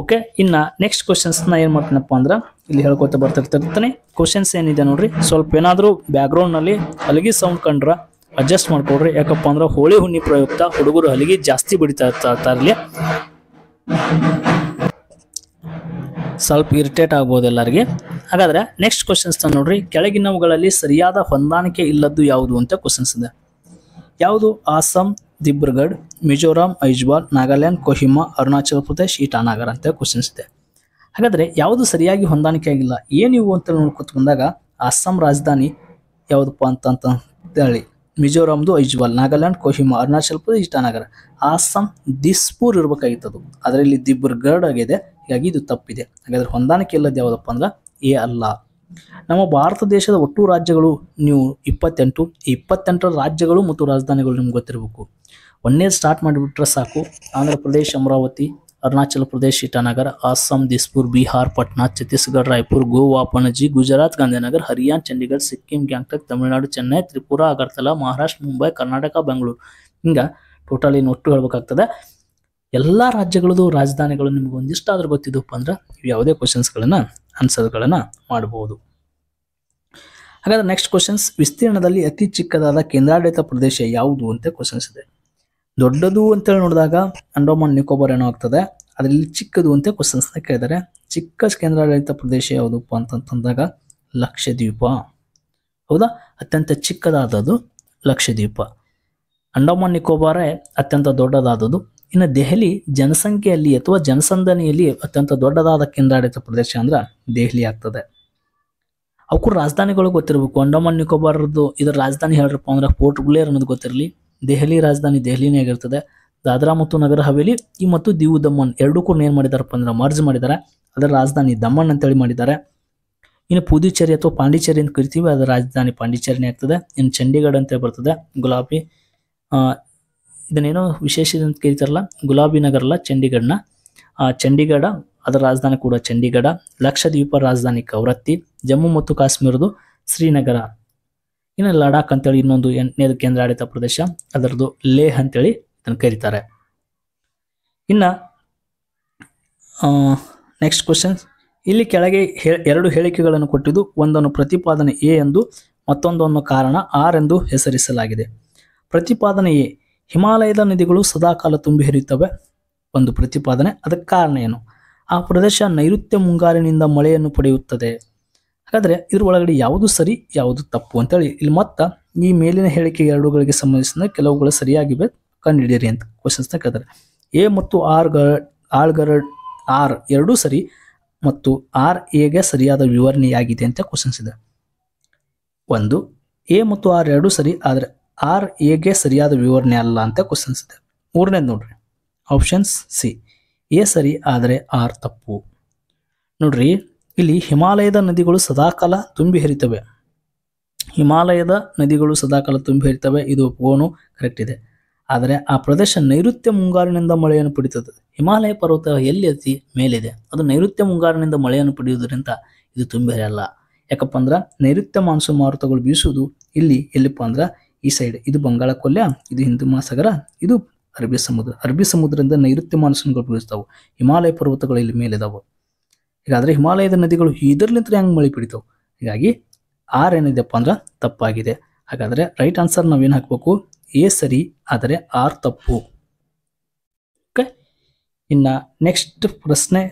Speaker 1: ಓಕೆ ಇನ್ನು ನೆಕ್ಸ್ಟ್ ಕ್ವಶನ್ಸ್ನ ಏನು ಮಾಡ್ತೀನಪ್ಪ ಅಂದ್ರೆ ಇಲ್ಲಿ ಹೇಳ್ಕೊತಾ ಬರ್ತಿರ್ತಿರ್ತಾನೆ ಕ್ವಶನ್ಸ್ ಏನಿದೆ ನೋಡ್ರಿ ಸ್ವಲ್ಪ ಏನಾದರೂ ಬ್ಯಾಕ್ಗ್ರೌಂಡ್ನಲ್ಲಿ ಹಲಗಿ ಸೌಂಡ್ ಕಂಡ್ರೆ ಅಡ್ಜಸ್ಟ್ ಮಾಡ್ಕೊಡ್ರಿ ಯಾಕಪ್ಪ ಅಂದ್ರೆ ಹೋಳಿ ಹುಣ್ಣಿ ಪ್ರಯುಕ್ತ ಹುಡುಗರು ಹಲಗಿ ಜಾಸ್ತಿ ಬಿಡಿತಾ ಇರ್ತಾರಲ್ಲಿ ಸ್ವಲ್ಪ ಇರಿಟೇಟ್ ಆಗ್ಬೋದು ಎಲ್ಲರಿಗೆ ಹಾಗಾದ್ರೆ ನೆಕ್ಸ್ಟ್ ಕ್ವಶನ್ಸ್ ನೋಡ್ರಿ ಕೆಳಗಿನವುಗಳಲ್ಲಿ ಸರಿಯಾದ ಹೊಂದಾಣಿಕೆ ಇಲ್ಲದ್ದು ಯಾವುದು ಅಂತ ಕ್ವಶನ್ಸ್ ಇದೆ ಯಾವುದು ಆಸಮ್ ದಿಬ್ರುಗಡ್ ಮಿಜೋರಾಂ ಐಜ್ವಾಲ್ ನಾಗಾಲ್ಯಾಂಡ್ ಕೊಹಿಮಾ ಅರುಣಾಚಲ ಪ್ರದೇಶ್ ಈ ಅಂತ ಕ್ವಶನ್ಸ್ ಇದೆ ಹಾಗಾದರೆ ಯಾವುದು ಸರಿಯಾಗಿ ಹೊಂದಾಣಿಕೆ ಆಗಿಲ್ಲ ಏನು ಇವು ಅಂತ ನೋಡ್ಕೊತ ಬಂದಾಗ ಅಸ್ಸಾಂ ರಾಜಧಾನಿ ಯಾವುದಪ್ಪ ಅಂತ ಅಂತ ಹೇಳಿ ಐಜ್ವಾಲ್ ನಾಗಾಲ್ಯಾಂಡ್ ಕೊಹಿಮಾ ಅರುಣಾಚಲ ಪ್ರದೇಶ್ ಇಟಾನಗರ ಅಸ್ಸಾಂ ದಿಸ್ಪುರ್ ಇರಬೇಕಾಗಿತ್ತು ಅದರಲ್ಲಿ ಅದರಲ್ಲಿ ಆಗಿದೆ ಹೀಗಾಗಿ ಇದು ತಪ್ಪಿದೆ ಹಾಗಾದರೆ ಹೊಂದಾಣಿಕೆ ಇಲ್ಲದ ಯಾವುದಪ್ಪ ಅಂದ್ರೆ ಎ ಅಲ್ಲ ನಮ್ಮ ಭಾರತ ದೇಶದ ಒಟ್ಟು ರಾಜ್ಯಗಳು ನೀವು ಇಪ್ಪತ್ತೆಂಟು ಈ ಇಪ್ಪತ್ತೆಂಟರ ರಾಜ್ಯಗಳು ಮತ್ತು ರಾಜಧಾನಿಗಳು ನಿಮ್ಗೆ ಗೊತ್ತಿರಬೇಕು ಒಂದೇ ಸ್ಟಾರ್ಟ್ ಮಾಡಿಬಿಟ್ರೆ ಸಾಕು ಆಂಧ್ರ ಪ್ರದೇಶ್ ಅಮರಾವತಿ ಅರುಣಾಚಲ ಪ್ರದೇಶ್ ಇಟಾನಗರ್ ಅಸ್ಸಾಂ ದಿಸ್ಪುರ್ ಬಿಹಾರ್ ಪಟ್ನಾ ಛತ್ತೀಸ್ಗಢ ರಾಯ್ಪುರ್ ಗೋವಾ ಪಣಜಿ ಗುಜರಾತ್ ಗಾಂಧಿನಗರ್ ಹರಿಯಾಣ ಚಂಡೀಗಢ ಸಿಕ್ಕಿಂ ಗ್ಯಾಂಗ್ಟಕ್ ತಮಿಳುನಾಡು ಚೆನ್ನೈ ತ್ರಿಪುರ ಅಗರ್ತಲಾ ಮಹಾರಾಷ್ಟ್ರ ಮುಂಬೈ ಕರ್ನಾಟಕ ಬೆಂಗಳೂರು ಹಿಂಗೆ ಟೋಟಲ್ ಒಟ್ಟು ಹೇಳ್ಬೇಕಾಗ್ತದೆ ಎಲ್ಲ ರಾಜ್ಯಗಳದ್ದು ರಾಜಧಾನಿಗಳು ನಿಮ್ಗೆ ಒಂದಿಷ್ಟು ಆದ್ರೂ ಗೊತ್ತಿದ್ದಪ್ಪ ಅಂದ್ರೆ ಯಾವುದೇ ಕ್ವಶನ್ಸ್ಗಳನ್ನು ಆನ್ಸರ್ಗಳನ್ನು ಮಾಡಬಹುದು ಹಾಗಾದ್ರೆ ನೆಕ್ಸ್ಟ್ ಕ್ವಶನ್ಸ್ ವಿಸ್ತೀರ್ಣದಲ್ಲಿ ಅತಿ ಚಿಕ್ಕದಾದ ಕೇಂದ್ರಾಡಳಿತ ಪ್ರದೇಶ ಯಾವುದು ಅಂತ ಕ್ವಶನ್ಸ್ ಇದೆ ದೊಡ್ಡದು ಅಂತೇಳಿ ನೋಡಿದಾಗ ಅಂಡೋಮಾನ್ ನಿಕೋಬಾರ್ ಏನೋ ಆಗ್ತದೆ ಅದರಲ್ಲಿ ಚಿಕ್ಕದು ಅಂತ ಕ್ವಶನ್ಸ್ನ ಕೇಳಿದ್ದಾರೆ ಚಿಕ್ಕ ಕೇಂದ್ರಾಡಳಿತ ಪ್ರದೇಶ ಯಾವುದಪ್ಪ ಅಂತಂತಂದಾಗ ಲಕ್ಷದ್ವೀಪ ಹೌದಾ ಅತ್ಯಂತ ಚಿಕ್ಕದಾದದ್ದು ಲಕ್ಷದ್ವೀಪ ಅಂಡಮಾನ್ ನಿಕೋಬಾರೇ ಅತ್ಯಂತ ದೊಡ್ಡದಾದದ್ದು ಇನ್ನು ದೆಹಲಿ ಜನಸಂಖ್ಯೆಯಲ್ಲಿ ಅಥವಾ ಜನಸಂದಣಿಯಲ್ಲಿ ಅತ್ಯಂತ ದೊಡ್ಡದಾದ ಕೇಂದ್ರಾಡಳಿತ ಪ್ರದೇಶ ಅಂದ್ರೆ ದೆಹಲಿ ಆಗ್ತದೆ ಅವಕ್ಕೂ ರಾಜಧಾನಿಗಳು ಗೊತ್ತಿರಬೇಕು ಅಂಡಮಾನ್ ನಿಕೋಬಾರ್ದು ಇದರ ರಾಜಧಾನಿ ಹೇಳ್ರಪ್ಪ ಅಂದ್ರೆ ಪೋರ್ಟ್ ಬ್ಲೇರ್ ಅನ್ನೋದು ಗೊತ್ತಿರಲಿ ದೆಹಲಿ ರಾಜಧಾನಿ ದೆಹಲಿನೇ ಆಗಿರ್ತದೆ ದಾದ್ರಾ ಮತ್ತು ನಗರ ಹವೇಲಿ ಈ ಮತ್ತು ದಿವು ದಮನ್ ಕೂಡ ಏನು ಮಾಡಿದಾರಪ್ಪ ಅಂದ್ರೆ ಮರ್ಜ್ ಮಾಡಿದ್ದಾರೆ ಅದರ ರಾಜಧಾನಿ ದಮನ್ ಅಂತೇಳಿ ಮಾಡಿದ್ದಾರೆ ಇನ್ನು ಪುದುಚೇರಿ ಅಥವಾ ಪಾಂಡಿಚೇರಿ ಅಂತ ಕರಿತೀವಿ ಅದರ ರಾಜಧಾನಿ ಪಾಂಡಿಚೇರಿನೇ ಆಗ್ತದೆ ಇನ್ನು ಚಂಡೀಗಢ ಅಂತೇಳಿ ಬರ್ತದೆ ಗುಲಾಬಿ ಇದನ್ನೇನೋ ವಿಶೇಷ ಅಂತ ಕರಿತಾರಲ್ಲ ಗುಲಾಬಿ ನಗರ ಅಲ್ಲ ಚಂಡೀಗಢನ ಚಂಡೀಗಢ ಅದರ ರಾಜಧಾನಿ ಕೂಡ ಚಂಡೀಗಢ ಲಕ್ಷದ್ವೀಪ ರಾಜಧಾನಿ ಕವರತ್ತಿ ಜಮ್ಮು ಮತ್ತು ಕಾಶ್ಮೀರದು ಶ್ರೀನಗರ ಇನ್ನು ಲಡಾಖ್ ಅಂತೇಳಿ ಇನ್ನೊಂದು ಎಂಟನೇದು ಕೇಂದ್ರಾಡಳಿತ ಪ್ರದೇಶ ಅದರದ್ದು ಲೇಹ್ ಅಂತೇಳಿ ಇದನ್ನು ಕರೀತಾರೆ ಇನ್ನು ನೆಕ್ಸ್ಟ್ ಕ್ವಶನ್ಸ್ ಇಲ್ಲಿ ಕೆಳಗೆ ಎರಡು ಹೇಳಿಕೆಗಳನ್ನು ಕೊಟ್ಟಿದ್ದು ಒಂದನ್ನು ಪ್ರತಿಪಾದನೆ ಎ ಎಂದು ಮತ್ತೊಂದನ್ನು ಕಾರಣ ಆರ್ ಎಂದು ಹೆಸರಿಸಲಾಗಿದೆ ಪ್ರತಿಪಾದನೆ ಎ ಹಿಮಾಲಯದ ನದಿಗಳು ಸದಾಕಾಲ ತುಂಬಿ ಹರಿಯುತ್ತವೆ ಒಂದು ಪ್ರತಿಪಾದನೆ ಅದಕ್ಕೆ ಕಾರಣ ಏನು ಆ ಪ್ರದೇಶ ನೈಋತ್ಯ ಮುಂಗಾರಿನಿಂದ ಮಳೆಯನ್ನು ಪಡೆಯುತ್ತದೆ ಹಾಗಾದರೆ ಇದ್ರ ಒಳಗಡೆ ಯಾವುದು ಸರಿ ಯಾವುದು ತಪ್ಪು ಅಂತೇಳಿ ಇಲ್ಲಿ ಮತ್ತೆ ಈ ಮೇಲಿನ ಹೇಳಿಕೆ ಎರಡುಗಳಿಗೆ ಸಂಬಂಧಿಸಿದ ಕೆಲವುಗಳು ಸರಿಯಾಗಿವೆ ಕಂಡುಹಿಡಿಯಿರಿ ಅಂತ ಕ್ವಶನ್ಸ್ನ ಕೇಳ್ತಾರೆ ಎ ಮತ್ತು ಆರ್ ಗ ಗರ್ ಆರ್ ಎರಡೂ ಸರಿ ಮತ್ತು ಆರ್ ಎಗೆ ಸರಿಯಾದ ವಿವರಣೆಯಾಗಿದೆ ಅಂತ ಕ್ವಶನ್ಸ್ ಇದೆ ಒಂದು ಎ ಮತ್ತು ಆರ್ ಎರಡೂ ಸರಿ ಆದರೆ ಆರ್ ಎಗೆ ಸರಿಯಾದ ವಿವರಣೆ ಅಲ್ಲ ಅಂತ ಕ್ವಶನ್ಸ್ ಇದೆ ಮೂರನೇದು ನೋಡ್ರಿ ಆಪ್ಷನ್ಸ್ ಸಿ ಎ ಸರಿ ಆದರೆ ಆರ್ ತಪ್ಪು ನೋಡ್ರಿ ಇಲ್ಲಿ ಹಿಮಾಲಯದ ನದಿಗಳು ಸದಾಕಾಲ ತುಂಬಿ ಹರಿತವೆ ಹಿಮಾಲಯದ ನದಿಗಳು ಸದಾಕಾಲ ತುಂಬಿ ಹರಿತವೆ ಇದು ಒಪ್ಪುಗೋನು ಕರೆಕ್ಟ್ ಇದೆ ಆದರೆ ಆ ಪ್ರದೇಶ ನೈಋತ್ಯ ಮುಂಗಾರಿನಿಂದ ಮಳೆಯನ್ನು ಪಡೆಯುತ್ತದೆ ಹಿಮಾಲಯ ಪರ್ವತ ಎಲ್ಲಿ ಅತಿ ಮೇಲಿದೆ ಅದು ನೈಋತ್ಯ ಮುಂಗಾರಿನಿಂದ ಮಳೆಯನ್ನು ಪಡೆಯುವುದರಿಂದ ಇದು ತುಂಬಿ ಹರಿಯಲ್ಲ ಯಾಕಪ್ಪ ಅಂದ್ರೆ ನೈಋತ್ಯ ಮಾನ್ಸೂನ್ ಮಾರುತಗಳು ಬೀಸುವುದು ಇಲ್ಲಿ ಎಲ್ಲಿಪ್ಪ ಅಂದ್ರೆ ಈ ಸೈಡ್ ಇದು ಬಂಗಾಳ ಕೊಲ್ಯ ಇದು ಹಿಂದೂ ಮಹಾಸಾಗರ ಇದು ಅರಬ್ಬಿ ಸಮುದ್ರ ಅರಬ್ಬಿ ಸಮುದ್ರದಿಂದ ನೈಋತ್ಯ ಮಾನ್ಸೂನ್ಗಳು ಬೀಳಿಸ್ತಾವೆ ಹಿಮಾಲಯ ಪರ್ವತಗಳು ಇಲ್ಲಿ ಮೇಲಿದಾವೆ ಹೀಗಾದರೆ ಹಿಮಾಲಯದ ನದಿಗಳು ಇದರಲ್ಲಿಂತ ಹೆಂಗೆ ಮಳೆ ಬಿಡಿತು ಹೀಗಾಗಿ ಆರ್ ಏನಿದೆಪ್ಪ ಅಂದ್ರೆ ತಪ್ಪಾಗಿದೆ ಹಾಗಾದರೆ ರೈಟ್ ಆನ್ಸರ್ ನಾವೇನು ಹಾಕಬೇಕು ಎ ಸರಿ ಆದರೆ ಆರ್ ತಪ್ಪು ಓಕೆ ಇನ್ನು ನೆಕ್ಸ್ಟ್ ಪ್ರಶ್ನೆ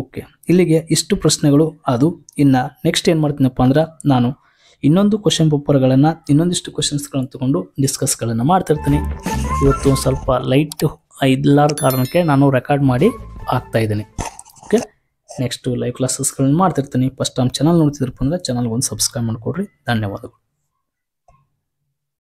Speaker 1: ಓಕೆ ಇಲ್ಲಿಗೆ ಇಷ್ಟು ಪ್ರಶ್ನೆಗಳು ಅದು ಇನ್ನು ನೆಕ್ಸ್ಟ್ ಏನು ಮಾಡ್ತೀನಪ್ಪ ಅಂದ್ರೆ ನಾನು ಇನ್ನೊಂದು ಕ್ವಶನ್ ಪೇಪರ್ಗಳನ್ನು ಇನ್ನೊಂದಿಷ್ಟು ಕ್ವಶನ್ಸ್ಗಳನ್ನು ತೊಗೊಂಡು ಡಿಸ್ಕಸ್ಗಳನ್ನು ಮಾಡ್ತಿರ್ತೀನಿ ಇವತ್ತು ಸ್ವಲ್ಪ ಲೈಟ್ ಇಲ್ಲರ ಕಾರಣಕ್ಕೆ ನಾನು ರೆಕಾರ್ಡ್ ಮಾಡಿ ಹಾಕ್ತಾ ಇದ್ದೀನಿ ನೆಕ್ಸ್ಟು ಲೈವ್ ಕ್ಲಾಸಸ್ಗಳನ್ನ ಮಾಡ್ತಿರ್ತೀನಿ ಫಸ್ಟ್ ಟೈಮ್ ಚಾನಲ್ ನೋಡ್ತಿದ್ರಪ್ಪ ಅಂದರೆ ಚಾನಲ್ಗೆ ಒಂದು ಸಬ್ಸ್ಕ್ರೈಬ್ ಮಾಡಿಕೊಡ್ರಿ ಧನ್ಯವಾದಗಳು